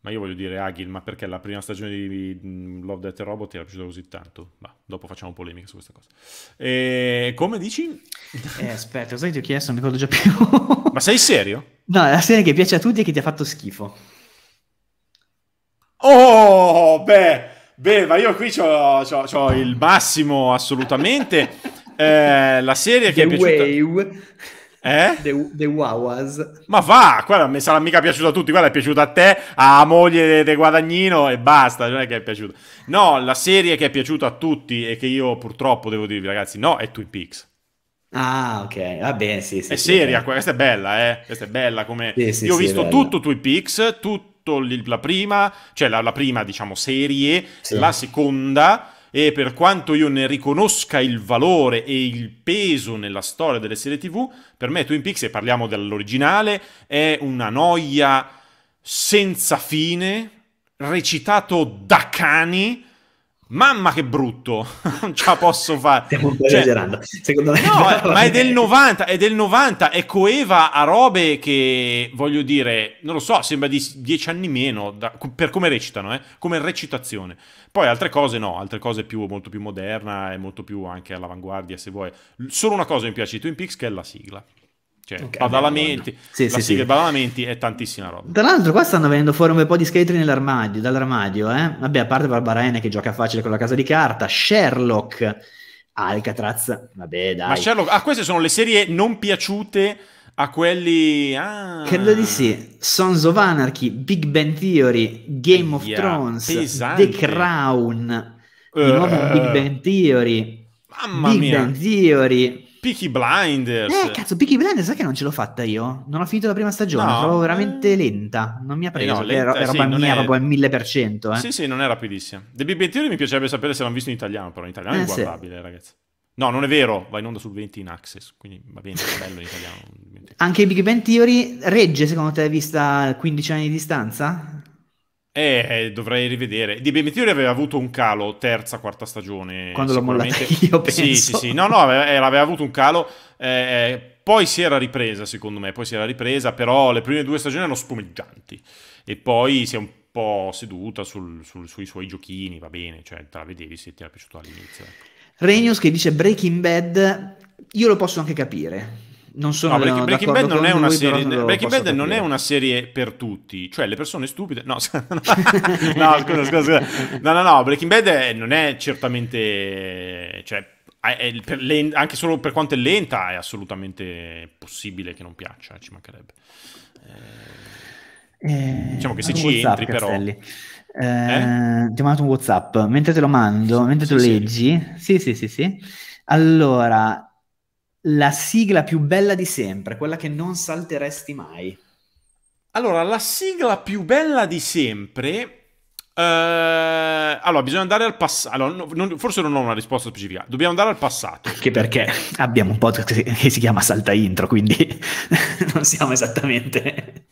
Ma io voglio dire Agil, ma perché la prima stagione di mm, Love Death Robot ti era piaciuta così tanto? Bah, dopo facciamo polemica su questa cosa. E come dici? Eh, aspetta, cosa ti ho chiesto? Non mi ricordo già più. ma sei serio? No, la serie che piace a tutti e che ti ha fatto schifo. Oh, beh, beh, ma io qui ho il massimo assolutamente. eh, la serie che The è piaciuta... Wave. Eh? The, the Wawas. Ma va, quella mi sarà mica piaciuta a tutti. Quella è piaciuta a te, a moglie del guadagnino e basta. Non è che è piaciuta. No, la serie che è piaciuta a tutti e che io purtroppo devo dirvi, ragazzi, no, è Twin Peaks. Ah, ok, va bene, sì, sì. È sì, seria, sì. questa è bella, eh. Questa è bella come... Sì, io ho visto tutto Twin Peaks, tutto soprattutto la prima, cioè la, la prima, diciamo, serie, sì. la seconda e per quanto io ne riconosca il valore e il peso nella storia delle serie TV, per me Twin Peaks, e parliamo dell'originale, è una noia senza fine, recitato da cani, Mamma che brutto, non ce la posso fare. Stiamo cioè, esagerando, secondo me. No, è, ma è del 90, è del 90 e coeva a robe che, voglio dire, non lo so, sembra di dieci anni meno, da, per come recitano, eh, come recitazione. Poi altre cose no, altre cose più, molto più moderna e molto più anche all'avanguardia, se vuoi. Solo una cosa mi piace di Twin Peaks che è la sigla. Cioè, okay, Badalamenti, sì, sì, sì. Badalamenti è tantissima roba. Tra l'altro, qua stanno venendo fuori un bel po' di skater nell'armadio, dall'armadio, eh? Vabbè, a parte Barbara Barbaraene che gioca facile con la casa di carta, Sherlock, Alcatraz, vabbè, dai. Ma Sherlock, ah, queste sono le serie non piaciute a quelli... Ah. Credo di sì. Sons of Anarchy, Big Ben Theory, Game Aia, of Thrones, pesante. The Crown, di nuovo Big eh. Ben Theory, Mamma Big mia. Bang Theory... Peaky Blinders. Eh, cazzo, Peaky Blinders, sai che non ce l'ho fatta io? Non ho finito la prima stagione, no, la trovo veramente eh. lenta. Non mi ha eh, preso, eh no, cioè, lenta, era, era sì, mia, è... proprio al 1000%. Eh. Sì, sì, non è rapidissima. The Big Bang Theory mi piacerebbe sapere se l'hanno visto in italiano, però in italiano eh, è guardabile, sì. ragazzi. No, non è vero, va in onda sul 20 in Access, quindi va bene, è bello in italiano. Anche Big Bang Theory regge, secondo te, vista 15 anni di distanza? Eh, dovrei rivedere. Di Ben aveva avuto un calo terza, quarta stagione. Quando l'ho mollata io, penso. Sì, sì, sì. No, no, aveva, eh, aveva avuto un calo. Eh, poi si era ripresa, secondo me. Poi si era ripresa, però le prime due stagioni erano spumeggianti. E poi si è un po' seduta sul, sul, sui suoi giochini, va bene. Cioè, te la vedevi se ti era piaciuto all'inizio. Ecco. Renius che dice Breaking Bad, io lo posso anche capire non sono no, Breaking, Breaking Bad non, è una, lui, serie, Breaking Bad non è una serie per tutti, cioè le persone stupide. No, no scusa, scusa, scusa. No, no, no, Breaking Bad è, non è certamente cioè, è, è le, anche solo per quanto è lenta è assolutamente possibile che non piaccia, ci mancherebbe. Eh, eh diciamo che se ci WhatsApp, entri Castelli. però eh, eh? ti ho mandato un whatsapp mentre te lo mando, mentre te lo leggi sì sì sì sì allora la sigla più bella di sempre, quella che non salteresti mai. Allora, la sigla più bella di sempre. Eh, allora, bisogna andare al passato. Allora, non, forse non ho una risposta specifica. Dobbiamo andare al passato. Anche perché abbiamo un podcast che si chiama Salta Intro, quindi non siamo esattamente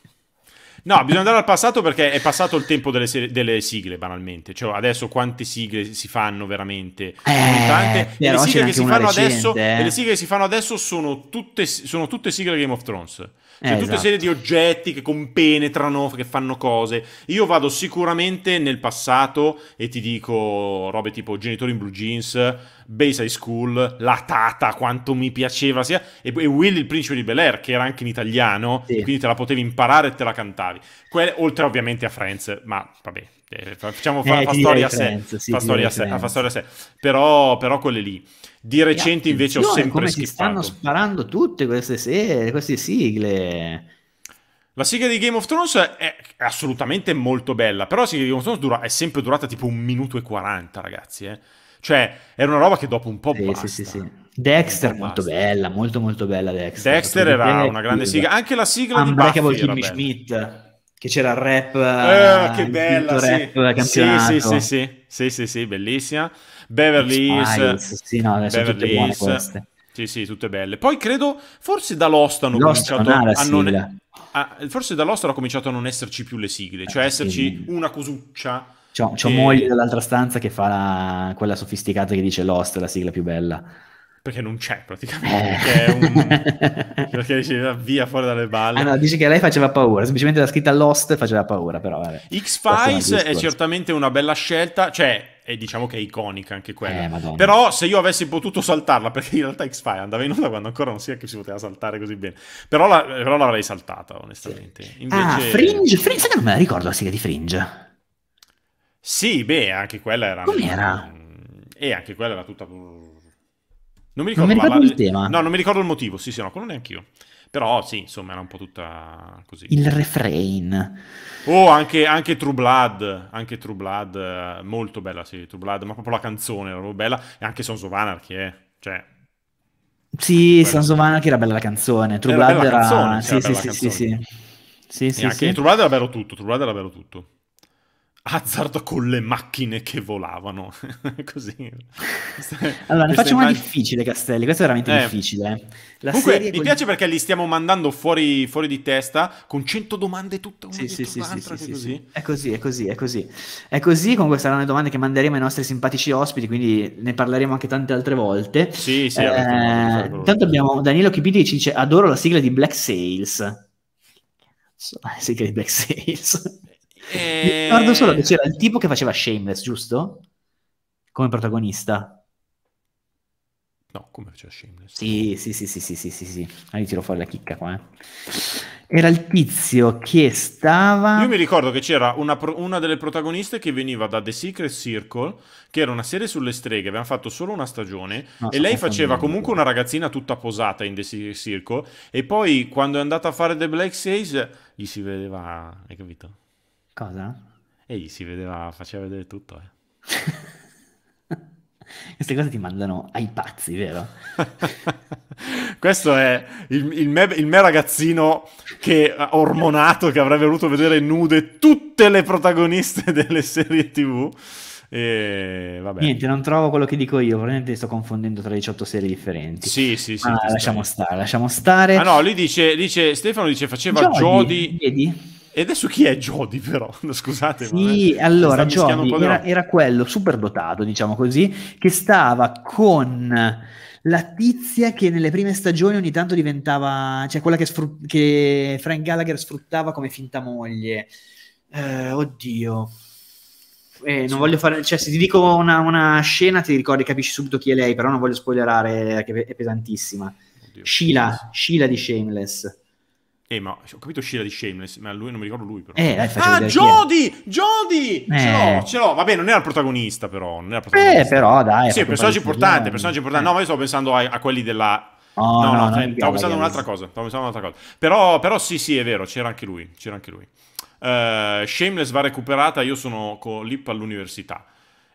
No, bisogna andare al passato perché è passato il tempo delle, serie, delle sigle, banalmente. Cioè, adesso quante sigle si fanno veramente? Eh, tante. Le sigle, che si fanno recente. adesso, le eh. sigle che si fanno adesso sono tutte, sono tutte sigle Game of Thrones. C'è cioè, eh, tutta esatto. una serie di oggetti che compenetrano, che fanno cose. Io vado sicuramente nel passato e ti dico robe tipo Genitori in Blue Jeans, Base High School, La Tata, quanto mi piaceva sia, e, e Will il Principe di Bel Air, che era anche in italiano, sì. quindi te la potevi imparare e te la cantavi. Que- oltre ovviamente a Friends, ma vabbè, eh, facciamo fa, eh, fa storia a sé, sì, fa storia a sé, fa storia a sé. Però, però quelle lì. Di recente invece ho sempre come schiffato. stanno sparando tutte queste, serie, queste sigle. La sigla di Game of Thrones è assolutamente molto bella, però la sigla di Game of Thrones dura, è sempre durata tipo un minuto e 40, ragazzi. Eh? Cioè, era una roba che dopo un po' sì, basta. Sì, sì, sì. Dexter po molto basta. bella, molto molto bella Dexter. Dexter era una grande sigla, anche la sigla Unbreakable di Buffy Kimmy Schmidt che c'era il rap, ah, eh, che bella, sì. Rap sì, sì, sì, sì, sì, sì, bellissima. Beverly Hills, sì, no, Beverly tutte Sì, sì, tutte belle. Poi credo, forse da Lost hanno Lost cominciato a non... Ah, forse da Lost hanno cominciato a non esserci più le sigle, ah, cioè eh, esserci sì. una cosuccia. C'ho, e... moglie dall'altra stanza che fa la... quella sofisticata che dice Lost, la sigla più bella perché non c'è praticamente. Eh. Un... perché diceva via fuori dalle balle. Ah, no, dici che lei faceva paura, semplicemente la scritta Lost faceva paura, però. Vabbè. X-Files è scorsa. certamente una bella scelta, cioè. E diciamo che è iconica anche quella. Eh, però se io avessi potuto saltarla, perché in realtà x files andava in onda quando ancora non si è che si poteva saltare così bene. Però, la, però l'avrei saltata, onestamente. Invece... Ah, Fringe, Fringe, sai che non me la ricordo la sigla di Fringe? Sì, beh, anche quella era... Com'era? Mm, e anche quella era tutta non mi ricordo, non mi ricordo la... il tema. No, non mi ricordo il motivo. Sì, sì, no, quello neanche io. Però sì, insomma, era un po' tutta così. Il refrain. Oh, anche, anche True Blood, anche True Blood, eh, molto bella, sì, True Blood, ma proprio la canzone era proprio bella. E anche Sons of Anarchy, eh. Cioè... Sì, Sons of Anarchy era bella la canzone. True era Blood era... Canzone, sì, sì, sì, sì, sì, sì. Sì, sì, anche sì. True Blood era bello tutto, True Blood era bello tutto. Hazard con le macchine che volavano. Così. Allora, ne facciamo una difficile, Castelli. Questo è veramente eh. difficile. La Comunque, mi quel... piace perché li stiamo mandando fuori, fuori di testa con 100 domande tutte una sì, sì, sì, Sì, sì, sì, È così, è così, è così. È così, comunque saranno le domande che manderemo ai nostri simpatici ospiti, quindi ne parleremo anche tante altre volte. Sì, sì. Eh, intanto abbiamo Danilo Chipiti che ci dice adoro la sigla di Black Sales. La sigla di Black Sales. E... Eh, ricordo solo che c'era il tipo che faceva Shameless, giusto? Come protagonista. No, come faceva Shameless? Sì, sì, sì, sì, sì, sì, sì, sì. Ah, io tiro fuori la chicca qua, eh. Era il tizio che stava... Io mi ricordo che c'era una, pro- una delle protagoniste che veniva da The Secret Circle, che era una serie sulle streghe, avevano fatto solo una stagione, no, e lei faceva comunque una ragazzina tutta posata in The Secret Circle, e poi quando è andata a fare The Black Sails gli si vedeva... hai capito? Cosa? Ehi, si vedeva, faceva vedere tutto, eh. Queste cose ti mandano ai pazzi, vero? Questo è il, il, me, il, me, ragazzino che ormonato che avrebbe voluto vedere nude tutte le protagoniste delle serie TV. E vabbè. Niente, non trovo quello che dico io. Probabilmente sto confondendo tra 18 serie differenti. Sì, sì, sì. Ah, lasciamo stai. stare, lasciamo stare. Ah, no, lui dice, dice Stefano dice faceva Jodie. Jodie. E adesso chi è Jody però? Scusate. Sì, vabbè. allora Jody era, era, quello superdotato, diciamo così, che stava con la tizia che nelle prime stagioni ogni tanto diventava, cioè quella che, sfrut- che Frank Gallagher sfruttava come finta moglie. Eh, oddio. Eh, non voglio fare, cioè, se ti dico una, una, scena ti ricordi, capisci subito chi è lei, però non voglio spoilerare, che è pesantissima. Oddio, Sheila, Sheila di Shameless eh, ma ho capito Sheila di Shameless, ma lui non mi ricordo lui però. Eh, ah, Jody! Jody! Eh. Ce l'ho, eh. ce l'ho. Vabbè, non era il protagonista però, non era il eh, protagonista. Eh, però dai. Sì, personaggio importante, personaggio importante. No, ma io stavo pensando a, a quelli della... Oh, no, no, no, no stavo via, pensando a un'altra cosa, stavo pensando a un'altra cosa. Però, però sì, sì, è vero, c'era anche lui, c'era anche lui. Uh, Shameless va recuperata, io sono con l'IP all'università.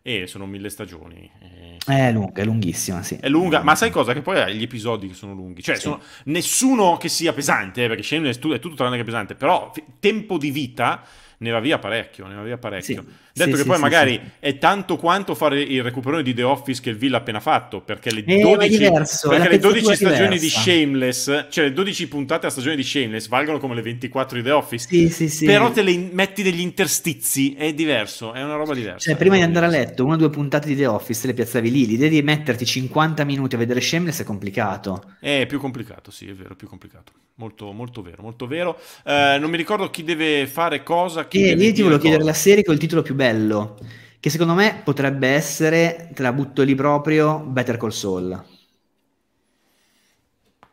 E sono mille stagioni. E... Eh. È lunga, è lunghissima, sì. È lunga, ma sai cosa? Che poi ha gli episodi che sono lunghi. Cioè, sì. sono... nessuno che sia pesante, eh, perché Shane è, tutto tranne che pesante, però tempo di vita ne va via parecchio, ne va via parecchio. Sì. Detto sì, che poi sì, magari sì. è tanto quanto fare il recuperone di The Office che il Villa ha appena fatto, perché le 12, eh, diverso, perché le 12 stagioni di Shameless, cioè le 12 puntate a stagione di Shameless valgono come le 24 di The Office, però te le metti degli interstizi, è diverso, è una roba diversa. Cioè prima di andare diverso. a letto, una o due puntate di The Office le piazzavi lì, l'idea di metterti 50 minuti a vedere Shameless è complicato. Eh, è più complicato, sì, è vero, più complicato. Molto, molto vero, molto vero. Eh, mm. non mi ricordo chi deve fare cosa. Chi eh, io ti volevo chiedere la serie con il titolo più bello bello, che secondo me potrebbe essere, te la butto lì proprio, Better Call Saul.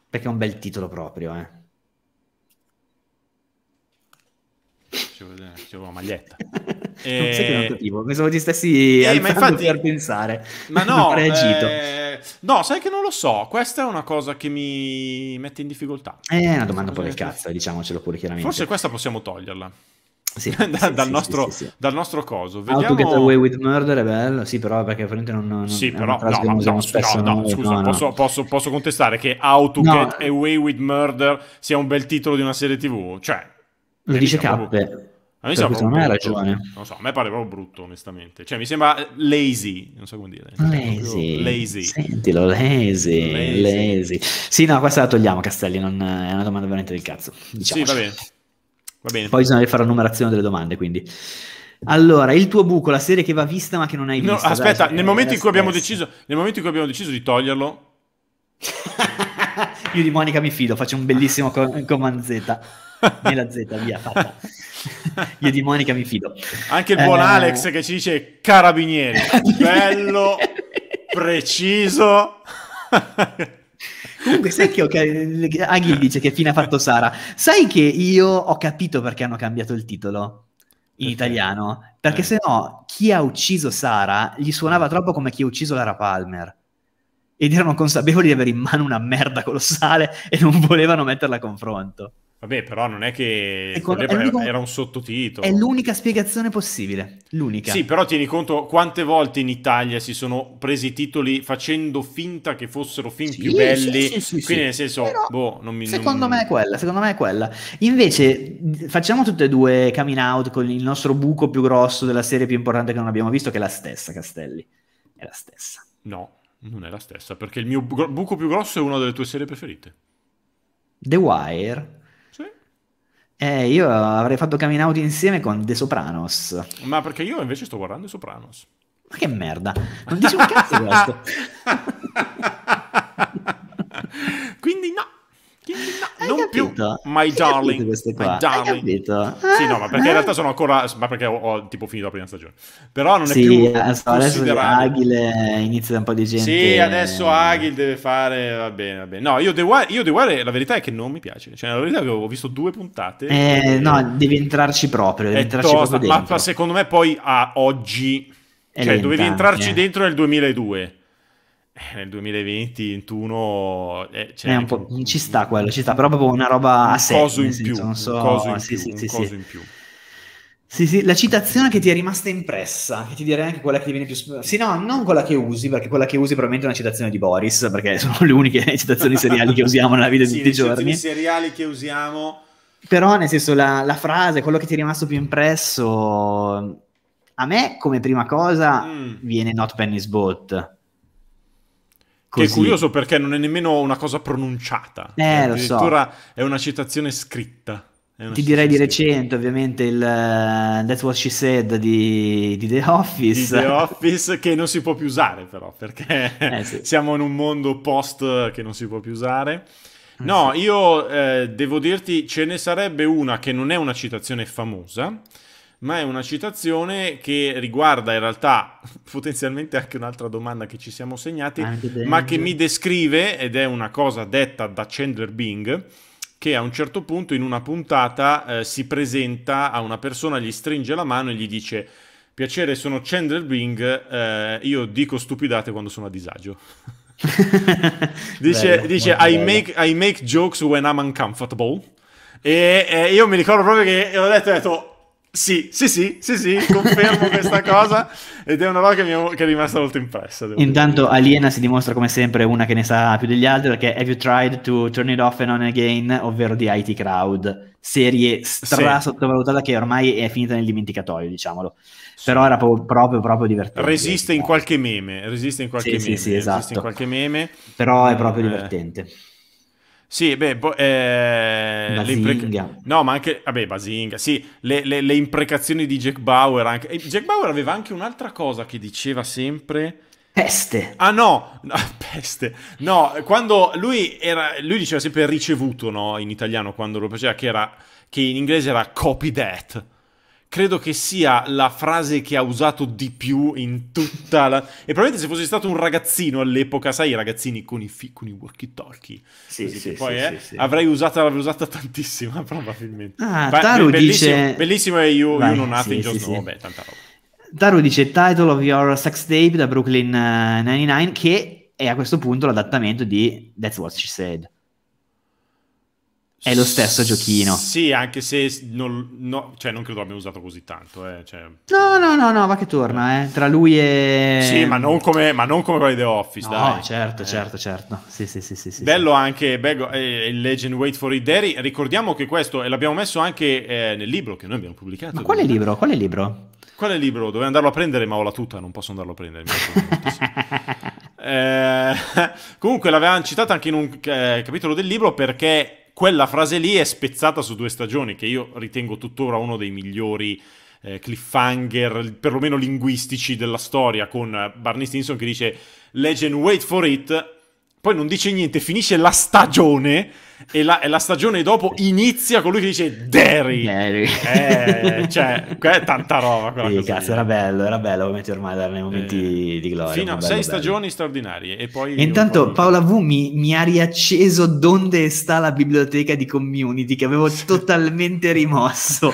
Perché è un bel titolo proprio, eh. c'è la maglietta. e... Non sai eh, che non capivo, pensavo ti stessi eh, ma infatti... per pensare. Ma no, eh... no, sai che non lo so, questa è una cosa che mi mette in difficoltà. Eh, è una domanda un po' del cazzo, diciamocelo pure chiaramente. Forse questa possiamo toglierla. Sì, da, sì, dal, sì, nostro, dal, nostro, coso. Vediamo... How to Get Away with Murder è bello, sì, però perché veramente non, non sì, però, no, scusa, posso, contestare che How to Get Away with Murder sia un bel titolo di una serie TV? Cioè, lo eh, dice diciamo Cappe. A me sembra non hai ragione. Non so, a me pare proprio brutto, onestamente. Cioè, mi sembra lazy, non so come dire. Cioè, lazy. lazy. Sentilo, lazy, lazy, lazy. Sì, no, questa la togliamo, Castelli, non... è una domanda veramente del cazzo. Diciamoci. Sì, va bene bene. Poi bisogna fare la numerazione delle domande, quindi. Allora, il tuo buco, la serie che va vista ma che non hai visto. No, aspetta, dai, nel, momento in cui abbiamo deciso, nel momento in cui abbiamo deciso di toglierlo, Io di Monica mi fido, faccio un bellissimo command Z. Nella Z, via, fatta. Io di Monica mi fido. Anche il buon eh, Alex che ci dice carabinieri. Bello, preciso. Comunque, sai che ho, Aghi dice che fine ha fatto Sara. Sai che io ho capito perché hanno cambiato il titolo in italiano? Perché eh. se no, chi ha ucciso Sara gli suonava troppo come chi ha ucciso Lara Palmer. Ed erano consapevoli di avere in mano una merda colossale e non volevano metterla a confronto. Vabbè, però non è che ecco, l'unico... era un sottotitolo. È l'unica spiegazione possibile. L'unica. Sì, però tieni conto quante volte in Italia si sono presi titoli facendo finta che fossero film sì, più belli. Sì, sì, Quindi, nel senso, però, boh, non mi. Secondo non... me è quella. Secondo me è quella. Invece, facciamo tutte e due coming out con il nostro buco più grosso della serie più importante che non abbiamo visto, che è la stessa, Castelli. È la stessa. No, non è la stessa, perché il mio buco più grosso è una delle tue serie preferite. The Wire eh, io avrei fatto coming out insieme con The Sopranos. Ma perché io invece sto guardando The Sopranos. Ma che merda, non dici un cazzo questo. Quindi no. No, non capito? più My Darling, my darling. Sì, no, ma perché in ah. realtà sono ancora. Ma perché ho, ho tipo finito la prima stagione. Però non è sì, più. Eh, adesso, adesso inizia da un po' di gente. Sì, adesso Agil deve fare. Va bene, va bene. No, io The Wire, io The Wire la verità è che non mi piace. Cioè, la verità è che ho visto due puntate. Eh, e... No, devi entrarci proprio. Devi entrarci proprio ma, ma secondo me poi a oggi. Cioè, lenta, dovevi entrarci eh. dentro nel 2002 eh, nel 2020-21 eh, c'è un po', un, ci sta quello, ci sta, però proprio una roba a sé, coso in senso, più, un coso in più, sì, sì, la citazione che ti è rimasta impressa, che ti direi anche quella che ti viene più... Sì, no, non quella che usi, perché quella che usi probabilmente è una citazione di Boris, perché sono le uniche citazioni seriali che usiamo nella vita di tutti i giorni. Sì, seriali che usiamo... Però, nel senso, la, la, frase, quello che ti è rimasto più impresso, a me come prima cosa mm. viene Not Penny's Boat Così. Che è curioso perché non è nemmeno una cosa pronunciata. Eh, cioè, lo addirittura so. è una citazione scritta. Una Ti direi di recente, ovviamente, il uh, That's What She Said di, di, The Office. Di The Office che non si può più usare, però, perché eh, sì. siamo in un mondo post che non si può più usare. Mm, no, io eh, devo dirti, ce ne sarebbe una che non è una citazione famosa, ma è una citazione che riguarda in realtà potenzialmente anche un'altra domanda che ci siamo segnati, ma che mi descrive, ed è una cosa detta da Chandler Bing, che a un certo punto in una puntata eh, si presenta a una persona, gli stringe la mano e gli dice piacere sono Chandler Bing, eh, io dico stupidate quando sono a disagio. dice, bello, dice I, make, I, make, jokes when I'm uncomfortable. E eh, io mi ricordo proprio che ho detto, ho detto sì, sì, sì, sì, sì, confermo questa cosa ed è una roba che, mi è, che è rimasta molto impressa. Intanto dire. Aliena si dimostra come sempre una che ne sa più degli altri perché Have You Tried to Turn It Off and On Again, ovvero di IT Crowd, serie stra sottovalutata che ormai è finita nel dimenticatoio, diciamolo. Sì. Però era proprio, proprio, proprio divertente. Resiste in qualche meme, resiste in qualche sì, meme. Sì, sì, esatto. in qualche meme. Però è proprio eh. divertente. Sì, beh, bo- eh, impreca- no, ma anche, vabbè, Basinga, sì, le, le, le imprecazioni di Jack Bauer. Anche- Jack Bauer aveva anche un'altra cosa che diceva sempre. Peste. Ah no, no peste. No, quando lui era, lui diceva sempre ricevuto, no, in italiano quando lo faceva, che, era, che in inglese era copy that credo che sia la frase che ha usato di più in tutta la... E probabilmente se fossi stato un ragazzino all'epoca, sai, i ragazzini con i, fi... con i walkie-talkie, sì, sì, poi, sì, eh, sì, avrei usata, l'avrei usata tantissima probabilmente. Ah, Beh, Taru bellissimo, dice... Bellissimo è eh, io, Vai, io non nato in giorno, sì. vabbè, tanta roba. Taru dice Title of Your Sex Tape da Brooklyn 99 eh, che è a questo punto l'adattamento di That's What She Said. È lo stesso giochino. Sì, anche se non, no, cioè non credo abbia usato così tanto. Eh, cioè... No, no, no, no, va che torna. Eh. Tra lui e. Sì, ma non come, ma non come The Office. No, dai. certo, eh. certo, certo. Sì, sì, sì, sì, bello sì. anche bello, eh, il Legend Wait for It Dairy. Ricordiamo che questo l'abbiamo messo anche eh, nel libro che noi abbiamo pubblicato. Ma quale libro? Quale libro? Quale libro? Dovevo andarlo a prendere, ma ho la tuta, non posso andarlo a prendere. Molto, eh, comunque l'avevamo citato anche in un eh, capitolo del libro perché quella frase lì è spezzata su due stagioni, che io ritengo tuttora uno dei migliori eh, cliffhanger, perlomeno linguistici della storia, con Barney Stinson che dice Legend, wait for it, poi non dice niente, finisce la stagione e la, e la stagione dopo inizia con lui che dice Derry. Derry. Eh, cioè, è tanta roba sì, cosa. Cazzo, era eh. bello, era bello come ormai era nei momenti eh, di gloria. Fino a sei bello. stagioni straordinarie e poi... intanto poi... Paola V mi, mi, ha riacceso dove sta la biblioteca di community che avevo totalmente rimosso.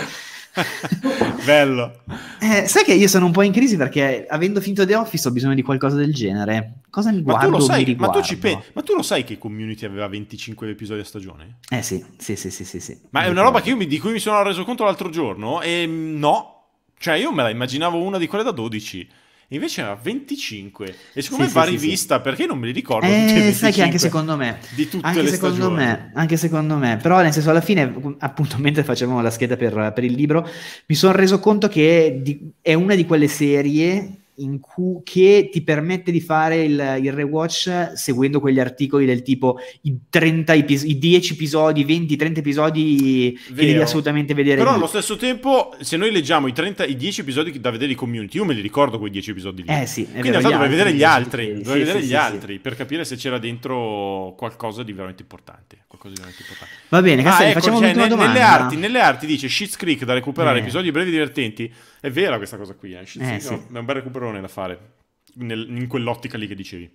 Bello. Eh, sai che io sono un po' in crisi perché avendo finito The Office ho bisogno di qualcosa del genere. Cosa mi guardo? Ma tu lo sai, ma tu pe- ma tu lo sai che Community aveva 25 episodi a stagione? Eh sì, sì, sì, sì, sì. sì. Ma è una roba mi, di cui mi sono reso conto l'altro giorno e mm, no. Cioè io me la immaginavo una di quelle da 12. Invece era 25. E siccome sì, va sì, rivista sì. perché non me li ricordo. Eh, sai che anche secondo me. Di tutte anche le secondo me, Anche secondo me. Però nel senso alla fine, appunto, mentre facevamo la scheda per, per il libro, mi sono reso conto che di, è una di quelle serie cui, che ti permette di fare il, il, rewatch seguendo quegli articoli del tipo i, 30, i, i 10 episodi, 20, 30 episodi Vero. che devi assolutamente vedere. Però lì. allo stesso tempo, se noi leggiamo i, 30, i 10 episodi da vedere i community, io me li ricordo quei 10 episodi lì. Eh sì, Quindi in dovrei vedere gli altri, dovrei sì, vedere sì, gli altri per capire se c'era dentro qualcosa di veramente importante. di veramente importante. Va bene, Castelli, ah, ecco, facciamo cioè, ne, domanda. Nelle arti, nelle arti dice Shit's Creek da recuperare, eh. episodi brevi e divertenti. È vera questa cosa qui, eh. eh, sì. è un bel recuperone da fare nel, in quell'ottica lì che dicevi.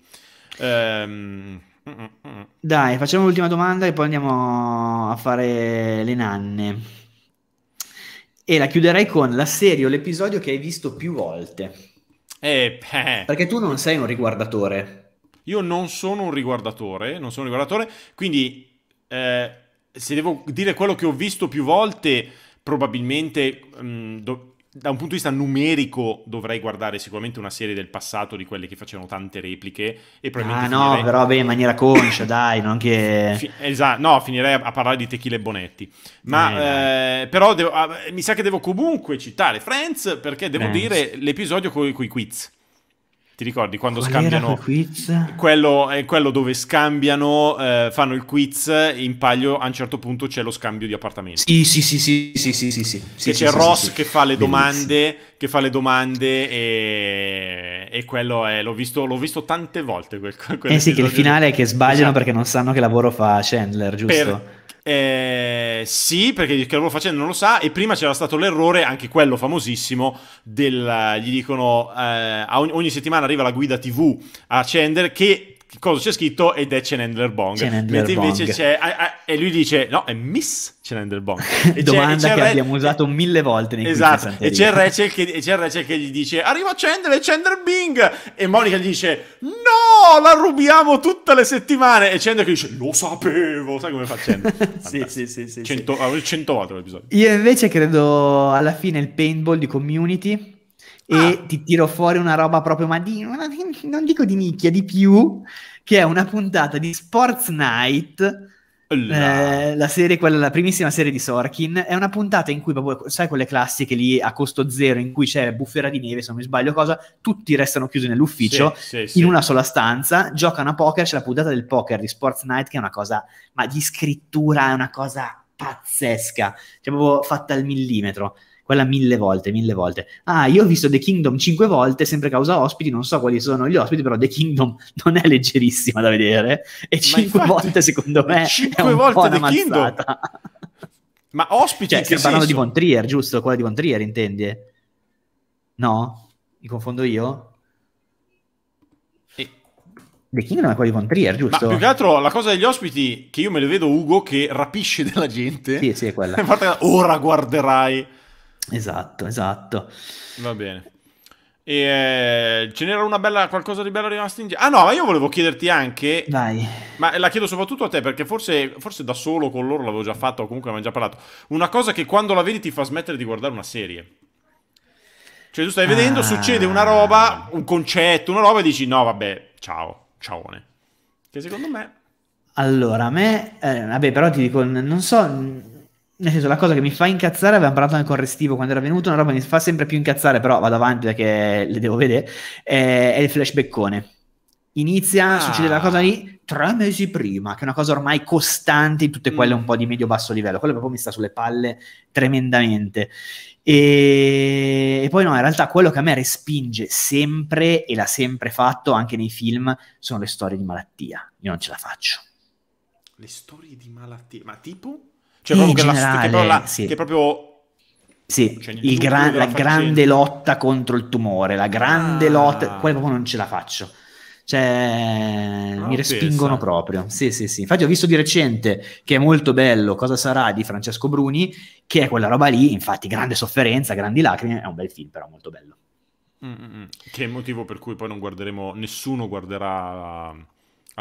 Ehm... Mm, mm, mm. Dai, facciamo l'ultima domanda e poi andiamo a fare le nanne. E la chiuderei con la serie o l'episodio che hai visto più volte. Eh, eh. Perché tu non sei un riguardatore. Io non sono un riguardatore, non sono un riguardatore, quindi eh, se devo dire quello che ho visto più volte, probabilmente... Mh, do- da un punto di vista numerico dovrei guardare sicuramente una serie del passato di quelle che facevano tante repliche e probabilmente Ah no, finirei... però beh, in maniera conscia, dai, non che Fi- Esatto, no, finirei a, parlare di Tequila e Bonetti. Ma eh, eh, però devo, ah, mi sa che devo comunque citare Friends perché devo Friends. dire l'episodio con i quiz. Ti ricordi quando Qual scambiano quel quiz? Quello, è quello dove scambiano, eh, fanno il quiz in palio, a un certo punto c'è lo scambio di appartamenti. Sì, sì, sì, sì, sì, sì, sì, sì. Che c'è sì, Ross sì, che, fa le domande, che fa le domande e, e quello è l'ho visto, l'ho visto, tante volte quel, quel Eh sì, che il finale è che sbagliano esatto. perché non sanno che lavoro fa Chandler, giusto? Per eh, sì, perché che lavoro facendo non lo sa. E prima c'era stato l'errore, anche quello famosissimo, del, gli dicono eh, ogni, settimana arriva la guida TV a Chandler che cosa c'è scritto ed è Cenandler Bong. Cenandler Mentre Bong. c'è... A, a, e lui dice, no, è Miss Cenandler Bong. E Domanda c'è, che Re... abbiamo usato mille volte nei Esatto, e c'è, Rachel che, e c'è Rachel che gli dice, arriva Chandler, Chandler Bing! E Monica gli dice, no, la rubiamo tutte le settimane! E Chandler che dice, lo sapevo! Sai come fa Chandler? sì, sì, sì, sì. 100 ah, volte l'episodio. Io invece credo alla fine il paintball di Community e ah. ti tiro fuori una roba proprio, ma di, non dico di nicchia, di più, che è una puntata di Sports Night. Eh, la serie, quella, la primissima serie di Sorkin, è una puntata in cui, proprio, sai, quelle classiche lì a costo zero, in cui c'è bufera di neve, se non mi sbaglio, cosa, tutti restano chiusi nell'ufficio sì, in sì, una sola stanza, giocano a poker, c'è la puntata del poker di Sports Night, che è una cosa, ma di scrittura è una cosa pazzesca, cioè proprio fatta al millimetro quella mille volte, mille volte. Ah, io ho visto The Kingdom cinque volte, sempre causa ospiti, non so quali sono gli ospiti, però The Kingdom non è leggerissima da vedere e cinque volte secondo me cinque è un volte po' The Kingdom. Ma ospiti cioè, stiamo parlando di Von Trier, giusto? Quella di Von Trier, intendi? No? Mi confondo io? The Kingdom è quello di Von Trier, giusto? Ma più che altro la cosa degli ospiti, che io me le vedo Ugo che rapisce della gente. Sì, sì, è quella. Ora guarderai Esatto, esatto. Va bene. E, eh, ce n'era una bella, qualcosa di bello rimasto in giro? Ah no, ma io volevo chiederti anche... Vai. Ma la chiedo soprattutto a te, perché forse, forse da solo con loro l'avevo già fatto, o comunque avevo già parlato. Una cosa che quando la vedi ti fa smettere di guardare una serie. Cioè tu stai vedendo, ah. succede una roba, un concetto, una roba e dici no vabbè, ciao, ciaone. Che secondo me... Allora, a me... Eh, vabbè, però ti dico, non so nel senso, la cosa che mi fa incazzare, avevamo parlato anche con Restivo quando era venuto, una roba che mi fa sempre più incazzare, però vado avanti perché le devo vedere, è, è il flashbackone. Inizia, ah. succede la cosa lì tre mesi prima, che è una cosa ormai costante in tutte quelle mm. un po' di medio-basso livello, quello proprio mi sta sulle palle tremendamente. E... e poi no, in realtà quello che a me respinge sempre, e l'ha sempre fatto anche nei film, sono le storie di malattia. Io non ce la faccio. Le storie di malattia? Ma tipo? Cioè, in proprio generale, che, la, sì. che proprio sì, cioè, gran, la, la grande lotta contro il tumore, la grande ah. lotta, poi proprio non ce la faccio. Cioè, non ah, mi respingono pensa. proprio. Sì, sì, sì. Infatti ho visto di recente che è molto bello Cosa sarà di Francesco Bruni, che è quella roba lì, infatti grande sofferenza, grandi lacrime, è un bel film però molto bello. Mm-mm. Che è il motivo per cui poi non guarderemo, nessuno guarderà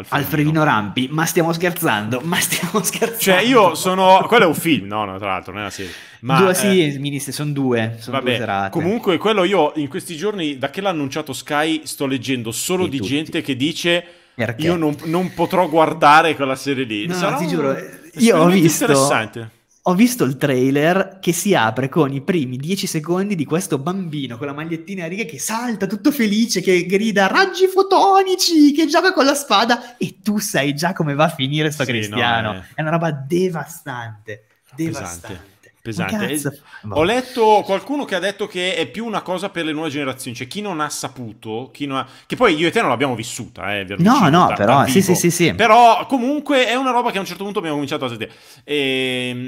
Alfredino. Alfredino. Rampi, ma stiamo scherzando, ma stiamo scherzando. Cioè, io sono. Quello è un film, no, no tra l'altro, non è una serie. Ma, due, eh... sì, sono due. Sono vabbè, due Comunque, quello io in questi giorni, da che l'ha annunciato Sky, sto leggendo solo e di tutti. gente che dice. Perché? Io non, non, potrò guardare quella serie lì. No, Sarà ti un... giuro, io ho visto. interessante ho visto il trailer che si apre con i primi dieci secondi di questo bambino con la magliettina a righe che salta tutto felice, che grida raggi fotonici, che gioca con la spada e tu sai già come va a finire sto sì, cristiano. No, eh. È una roba devastante, devastante. Pesante pesante. Ma... Ho letto qualcuno che ha detto che è più una cosa per le nuove generazioni, cioè chi non ha saputo, non ha... che poi io e te non l'abbiamo vissuta, eh, no, no, però, da sì, sì, sì, sì, Però comunque è una roba che a un certo punto abbiamo cominciato a sentire. E, ehm,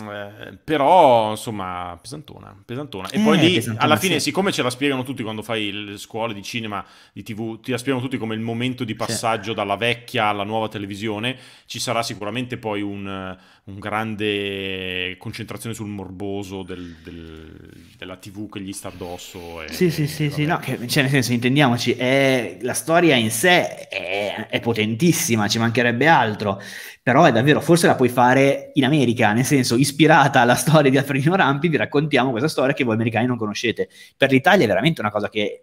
mh, eh, però, insomma, pesantona, pesantona. E eh, poi lì, alla fine, sì. siccome ce la spiegano tutti quando fai le scuole di cinema, di tv, ti la spiegano tutti come il momento di passaggio sì. dalla vecchia alla nuova televisione, ci sarà sicuramente poi un un grande concentrazione sul morboso del, del, della TV che gli sta addosso. E, sì, sì, sì, sì no, che, cioè, nel senso, intendiamoci, è, la storia in sé è, è, potentissima, ci mancherebbe altro, però è davvero, forse la puoi fare in America, nel senso, ispirata alla storia di Alfredino Rampi, vi raccontiamo questa storia che voi americani non conoscete. Per l'Italia è veramente una cosa che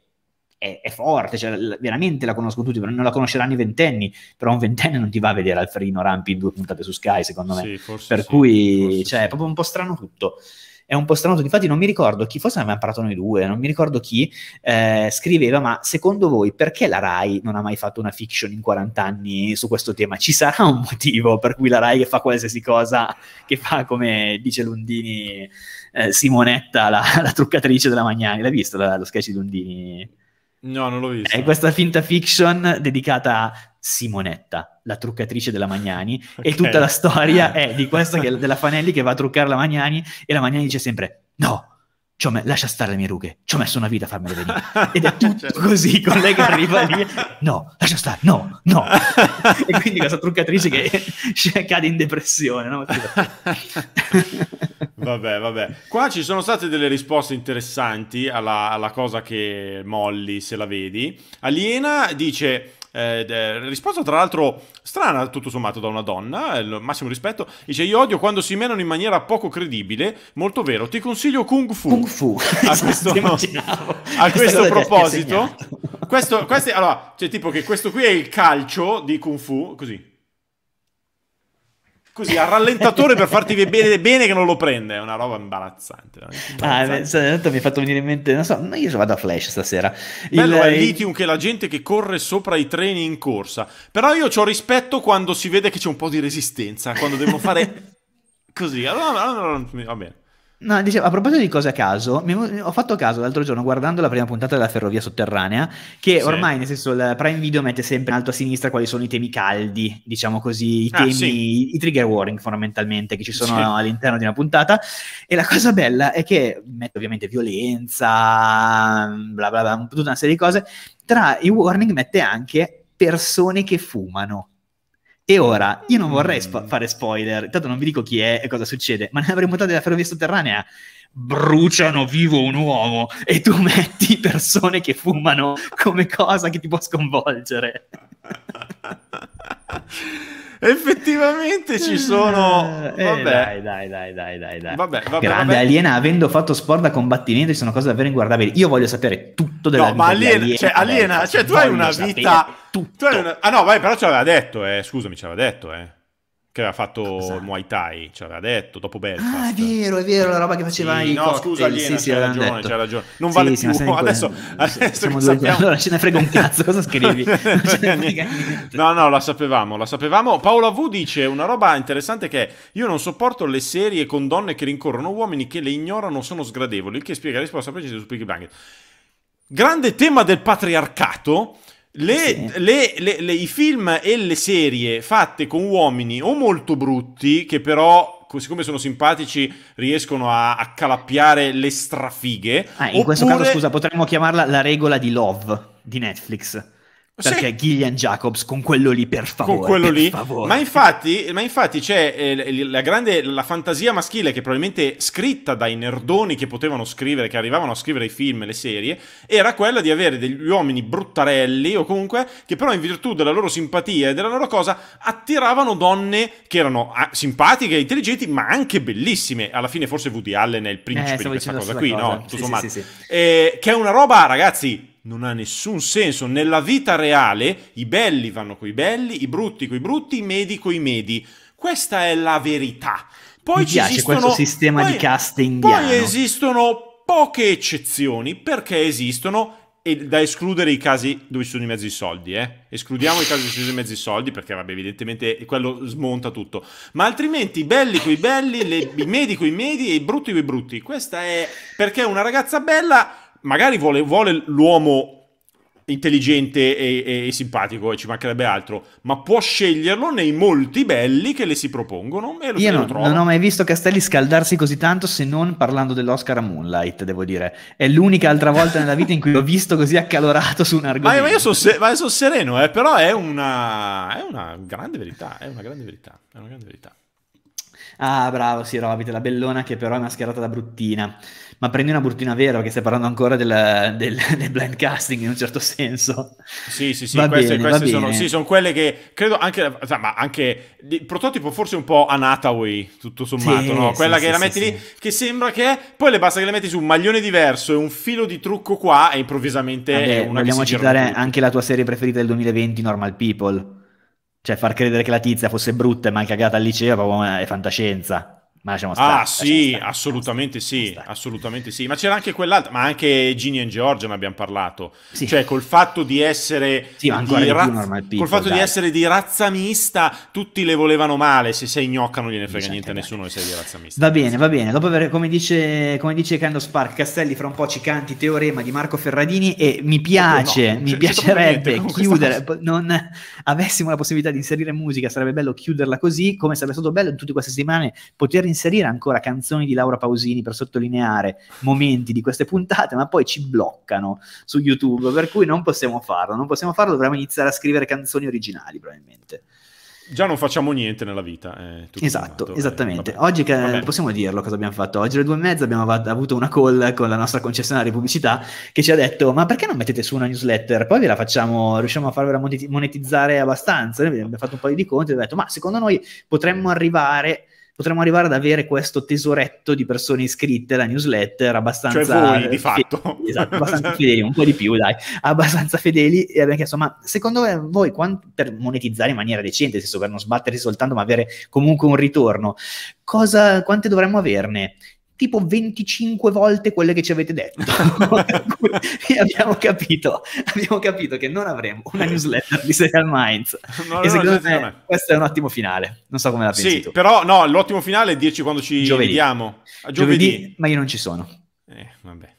è, è forte, cioè, l- veramente la conoscono tutti, non la conosceranno i ventenni, però un ventenne non ti va a vedere Alfredino Rampi in due puntate su Sky, secondo me. Sì, per sì, cui cioè, sì. è proprio un po' strano tutto è un po' strano. Infatti, non mi ricordo chi, forse ne abbiamo parlato noi due, non mi ricordo chi eh, scriveva. Ma secondo voi perché la Rai non ha mai fatto una fiction in 40 anni su questo tema? Ci sarà un motivo per cui la Rai che fa qualsiasi cosa, che fa come dice Lundini, eh, Simonetta, la, la, truccatrice della Magnani. L'hai visto la, lo sketch di Lundini? No, non l'ho eh, visto. È questa finta fiction dedicata a Simonetta, la truccatrice della Magnani, okay. e tutta la storia ah. è di questa che, della Fanelli che va a truccare la Magnani e la Magnani dice sempre no, me- lascia stare le mie rughe, ci ho messo una vita a farmele venire. Ed è tutto certo. così, con lei che arriva lì, no, lascia stare, no, no. e quindi questa truccatrice che cioè, cade in depressione. No? vabbè, vabbè. Qua ci sono state delle risposte interessanti alla, alla cosa che molli, se la vedi. Aliena dice eh, risposta tra l'altro strana tutto sommato da una donna, eh, il massimo rispetto, dice io odio quando si menano in maniera poco credibile, molto vero, ti consiglio Kung Fu. Kung Fu. A esatto, questo, a questo proposito, questo, queste, allora, c'è cioè, tipo che questo qui è il calcio di Kung Fu, così così al rallentatore per farti vedere bene che non lo prende. È una roba imbarazzante. Ah, imbarazzante. Ah, mi ha fatto venire in mente, non so, io vado a flash stasera. Bello il, è il litium che è la gente che corre sopra i treni in corsa. Però io ho rispetto quando si vede che c'è un po' di resistenza, quando devo fare così. Allora, allora, va bene. No, dicevo, a proposito di cose a caso, mi, ho fatto caso l'altro giorno guardando la prima puntata della Ferrovia Sotterranea, che sì. ormai nel senso il Prime Video mette sempre in alto a sinistra quali sono i temi caldi, diciamo così, i ah, temi, sì. i trigger warning fondamentalmente che ci sono sì. all'interno di una puntata. E la cosa bella è che mette ovviamente violenza, bla bla bla, tutta una serie di cose. Tra i warning mette anche persone che fumano. E ora, io non vorrei spo- mm. fare spoiler, intanto non vi dico chi è e cosa succede, ma nella remotata della ferrovia sotterranea bruciano vivo un uomo e tu metti persone che fumano come cosa che ti può sconvolgere. Effettivamente ci sono. Eh, dai, dai, dai, dai, dai. dai. Vabbè, vabbè, Grande vabbè. Aliena, avendo fatto sport da combattimento, ci sono cose davvero inguardabili. Io voglio sapere tutto della no, vita ma aliena, aliena, cioè, aliena, cioè tu hai una vita. Tu hai una... Ah, no, vai, però ce l'aveva detto, eh. Scusami, ce l'aveva detto, eh che aveva fatto ah, Cosa? Muay Thai, ci aveva detto, dopo ah, Belfast. Ah, è vero, è vero, la roba che faceva sì, i No, scusa, Aliena, sì, sì, c'hai ragione, detto. c'hai ragione. Non sì, vale sì, più, adesso... adesso siamo due sappiamo... Allora, ce ne frega un cazzo, cosa scrivi? no, no, la sapevamo, la sapevamo. Paola V dice una roba interessante che è io non sopporto le serie con donne che rincorrono uomini che le ignorano, sono sgradevoli, il che spiega la risposta precisa su Piggy Blanket. Grande tema del patriarcato le, sì. le, le, I film e le serie fatte con uomini o molto brutti, che però siccome sono simpatici, riescono a, a calappiare le strafighe. Ah, in oppure... questo caso, scusa, potremmo chiamarla la regola di Love di Netflix. Perché sì. Gillian Jacobs con quello lì, per favore. Con quello lì. Favore. Ma, infatti, ma infatti c'è eh, la grande la fantasia maschile che probabilmente scritta dai nerdoni che potevano scrivere, che arrivavano a scrivere i film, e le serie, era quella di avere degli uomini bruttarelli o comunque che però in virtù della loro simpatia e della loro cosa attiravano donne che erano ah, simpatiche, intelligenti, ma anche bellissime. Alla fine forse Woody Allen è il principe eh, di questa cosa qui, cosa. no? Sì, sì, sì, sì. Eh, che è una roba, ragazzi, non ha nessun senso. Nella vita reale i belli vanno coi belli, i brutti coi brutti, i medi coi medi. Questa è la verità. Poi Mi piace esistono, questo sistema poi, di caste indiano. Poi esistono poche eccezioni perché esistono e da escludere i casi dove ci sono i mezzi soldi, eh? Escludiamo i casi dove ci sono i mezzi soldi perché, vabbè, evidentemente quello smonta tutto. Ma altrimenti i belli coi belli, le, i medi coi medi e i brutti coi brutti. Questa è perché una ragazza bella magari vuole, vuole l'uomo intelligente e, e, simpatico e ci mancherebbe altro, ma può sceglierlo nei molti belli che le si propongono e lo, Io non, non, ho mai visto Castelli scaldarsi così tanto se non parlando dell'Oscar a Moonlight, devo dire. È l'unica altra volta nella vita in cui l'ho visto così accalorato su un argomento. Ma, io sono se- son sereno, eh, però è una, è una grande verità, è una grande verità, è una grande verità. Ah, bravo, sì, Robit, la bellona che però è mascherata da bruttina. Ma prendi una bruttina vera, perché stai parlando ancora del, del, del, blind casting in un certo senso. Sì, sì, sì, va queste, bene, queste sono, sì, sono, quelle che credo anche, cioè, ma anche il prototipo forse un po' Anataway, tutto sommato, sì, no? Quella sì, che la metti lì, che sembra che poi le basta che le metti su un maglione diverso e un filo di trucco qua e improvvisamente Vabbè, è una... Vogliamo citare anche la tua serie preferita del 2020, Normal People. Cioè, far credere che la tizia fosse brutta e mal cagata al liceo è fantascienza. Ma lasciamo stare. Ah sì, stare, assolutamente stare, sì, assolutamente sì. Ma c'era anche quell'altra, ma anche Ginny e George ne abbiamo parlato. Sì. Cioè col fatto di essere sì, di, ra- people, col fatto dai. di essere di razza mista, tutti le volevano male, se sei gnocca non gliene frega Dicente, niente a nessuno se sei di razza mista. Va bene, va bene. Dopo aver, come dice, come dice Cando Spark, Castelli fra un po' ci canti Teorema di Marco Ferradini e mi piace, no, cioè, mi piacerebbe chiudere, non avessimo la possibilità di inserire musica, sarebbe bello chiuderla così, come sarebbe stato bello in tutte queste settimane poter inserire ancora canzoni di Laura Pausini per sottolineare momenti di queste puntate, ma poi ci bloccano su YouTube, per cui non possiamo farlo, non possiamo farlo, dovremmo iniziare a scrivere canzoni originali probabilmente. Già non facciamo niente nella vita. Eh, esatto, fatto, eh, esattamente. Eh, Oggi che, possiamo dirlo cosa abbiamo fatto. Oggi alle due e mezza abbiamo av- avuto una call con la nostra concessionaria di pubblicità che ci ha detto ma perché non mettete su una newsletter? Poi ve la facciamo, riusciamo a farvela monetizzare abbastanza. Noi abbiamo fatto un paio di conti e abbiamo detto ma secondo noi potremmo arrivare potremmo arrivare ad avere questo tesoretto di persone iscritte alla newsletter abbastanza cioè voi, di fedeli, fatto esatto, abbastanza fedeli, un po' di più dai abbastanza fedeli e abbiamo chiesto ma secondo voi quant- per monetizzare in maniera decente, nel senso per non sbattersi soltanto ma avere comunque un ritorno cosa, quante dovremmo averne? tipo 25 volte quelle che ci avete detto. e abbiamo capito, abbiamo capito che non avremo una newsletter di Serial Minds. No, e secondo me questo è un ottimo finale. Non so come la pensi sì, tu. però no, l'ottimo finale è dirci quando ci giovedì. vediamo. A giovedì. giovedì. Ma io non ci sono. Eh, vabbè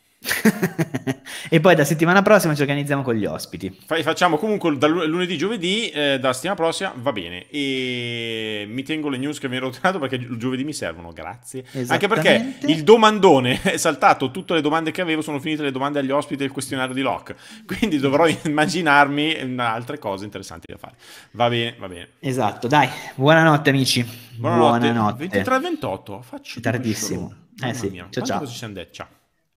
e poi da settimana prossima ci organizziamo con gli ospiti. facciamo comunque da lunedì, giovedì, eh, da settimana prossima va bene. E mi tengo le news che mi ero tirato perché giovedì mi servono, grazie. Anche perché il domandone è saltato, tutte le domande che avevo sono finite le domande agli ospiti e il questionario di Locke. Quindi dovrò immaginarmi altre cose interessanti da fare. Va bene, va bene. Esatto, dai, buonanotte amici. Buonanotte. buonanotte. 23-28, faccio tardissimo. Eh sì, ciao ciao. Ci siamo detti? Ciao.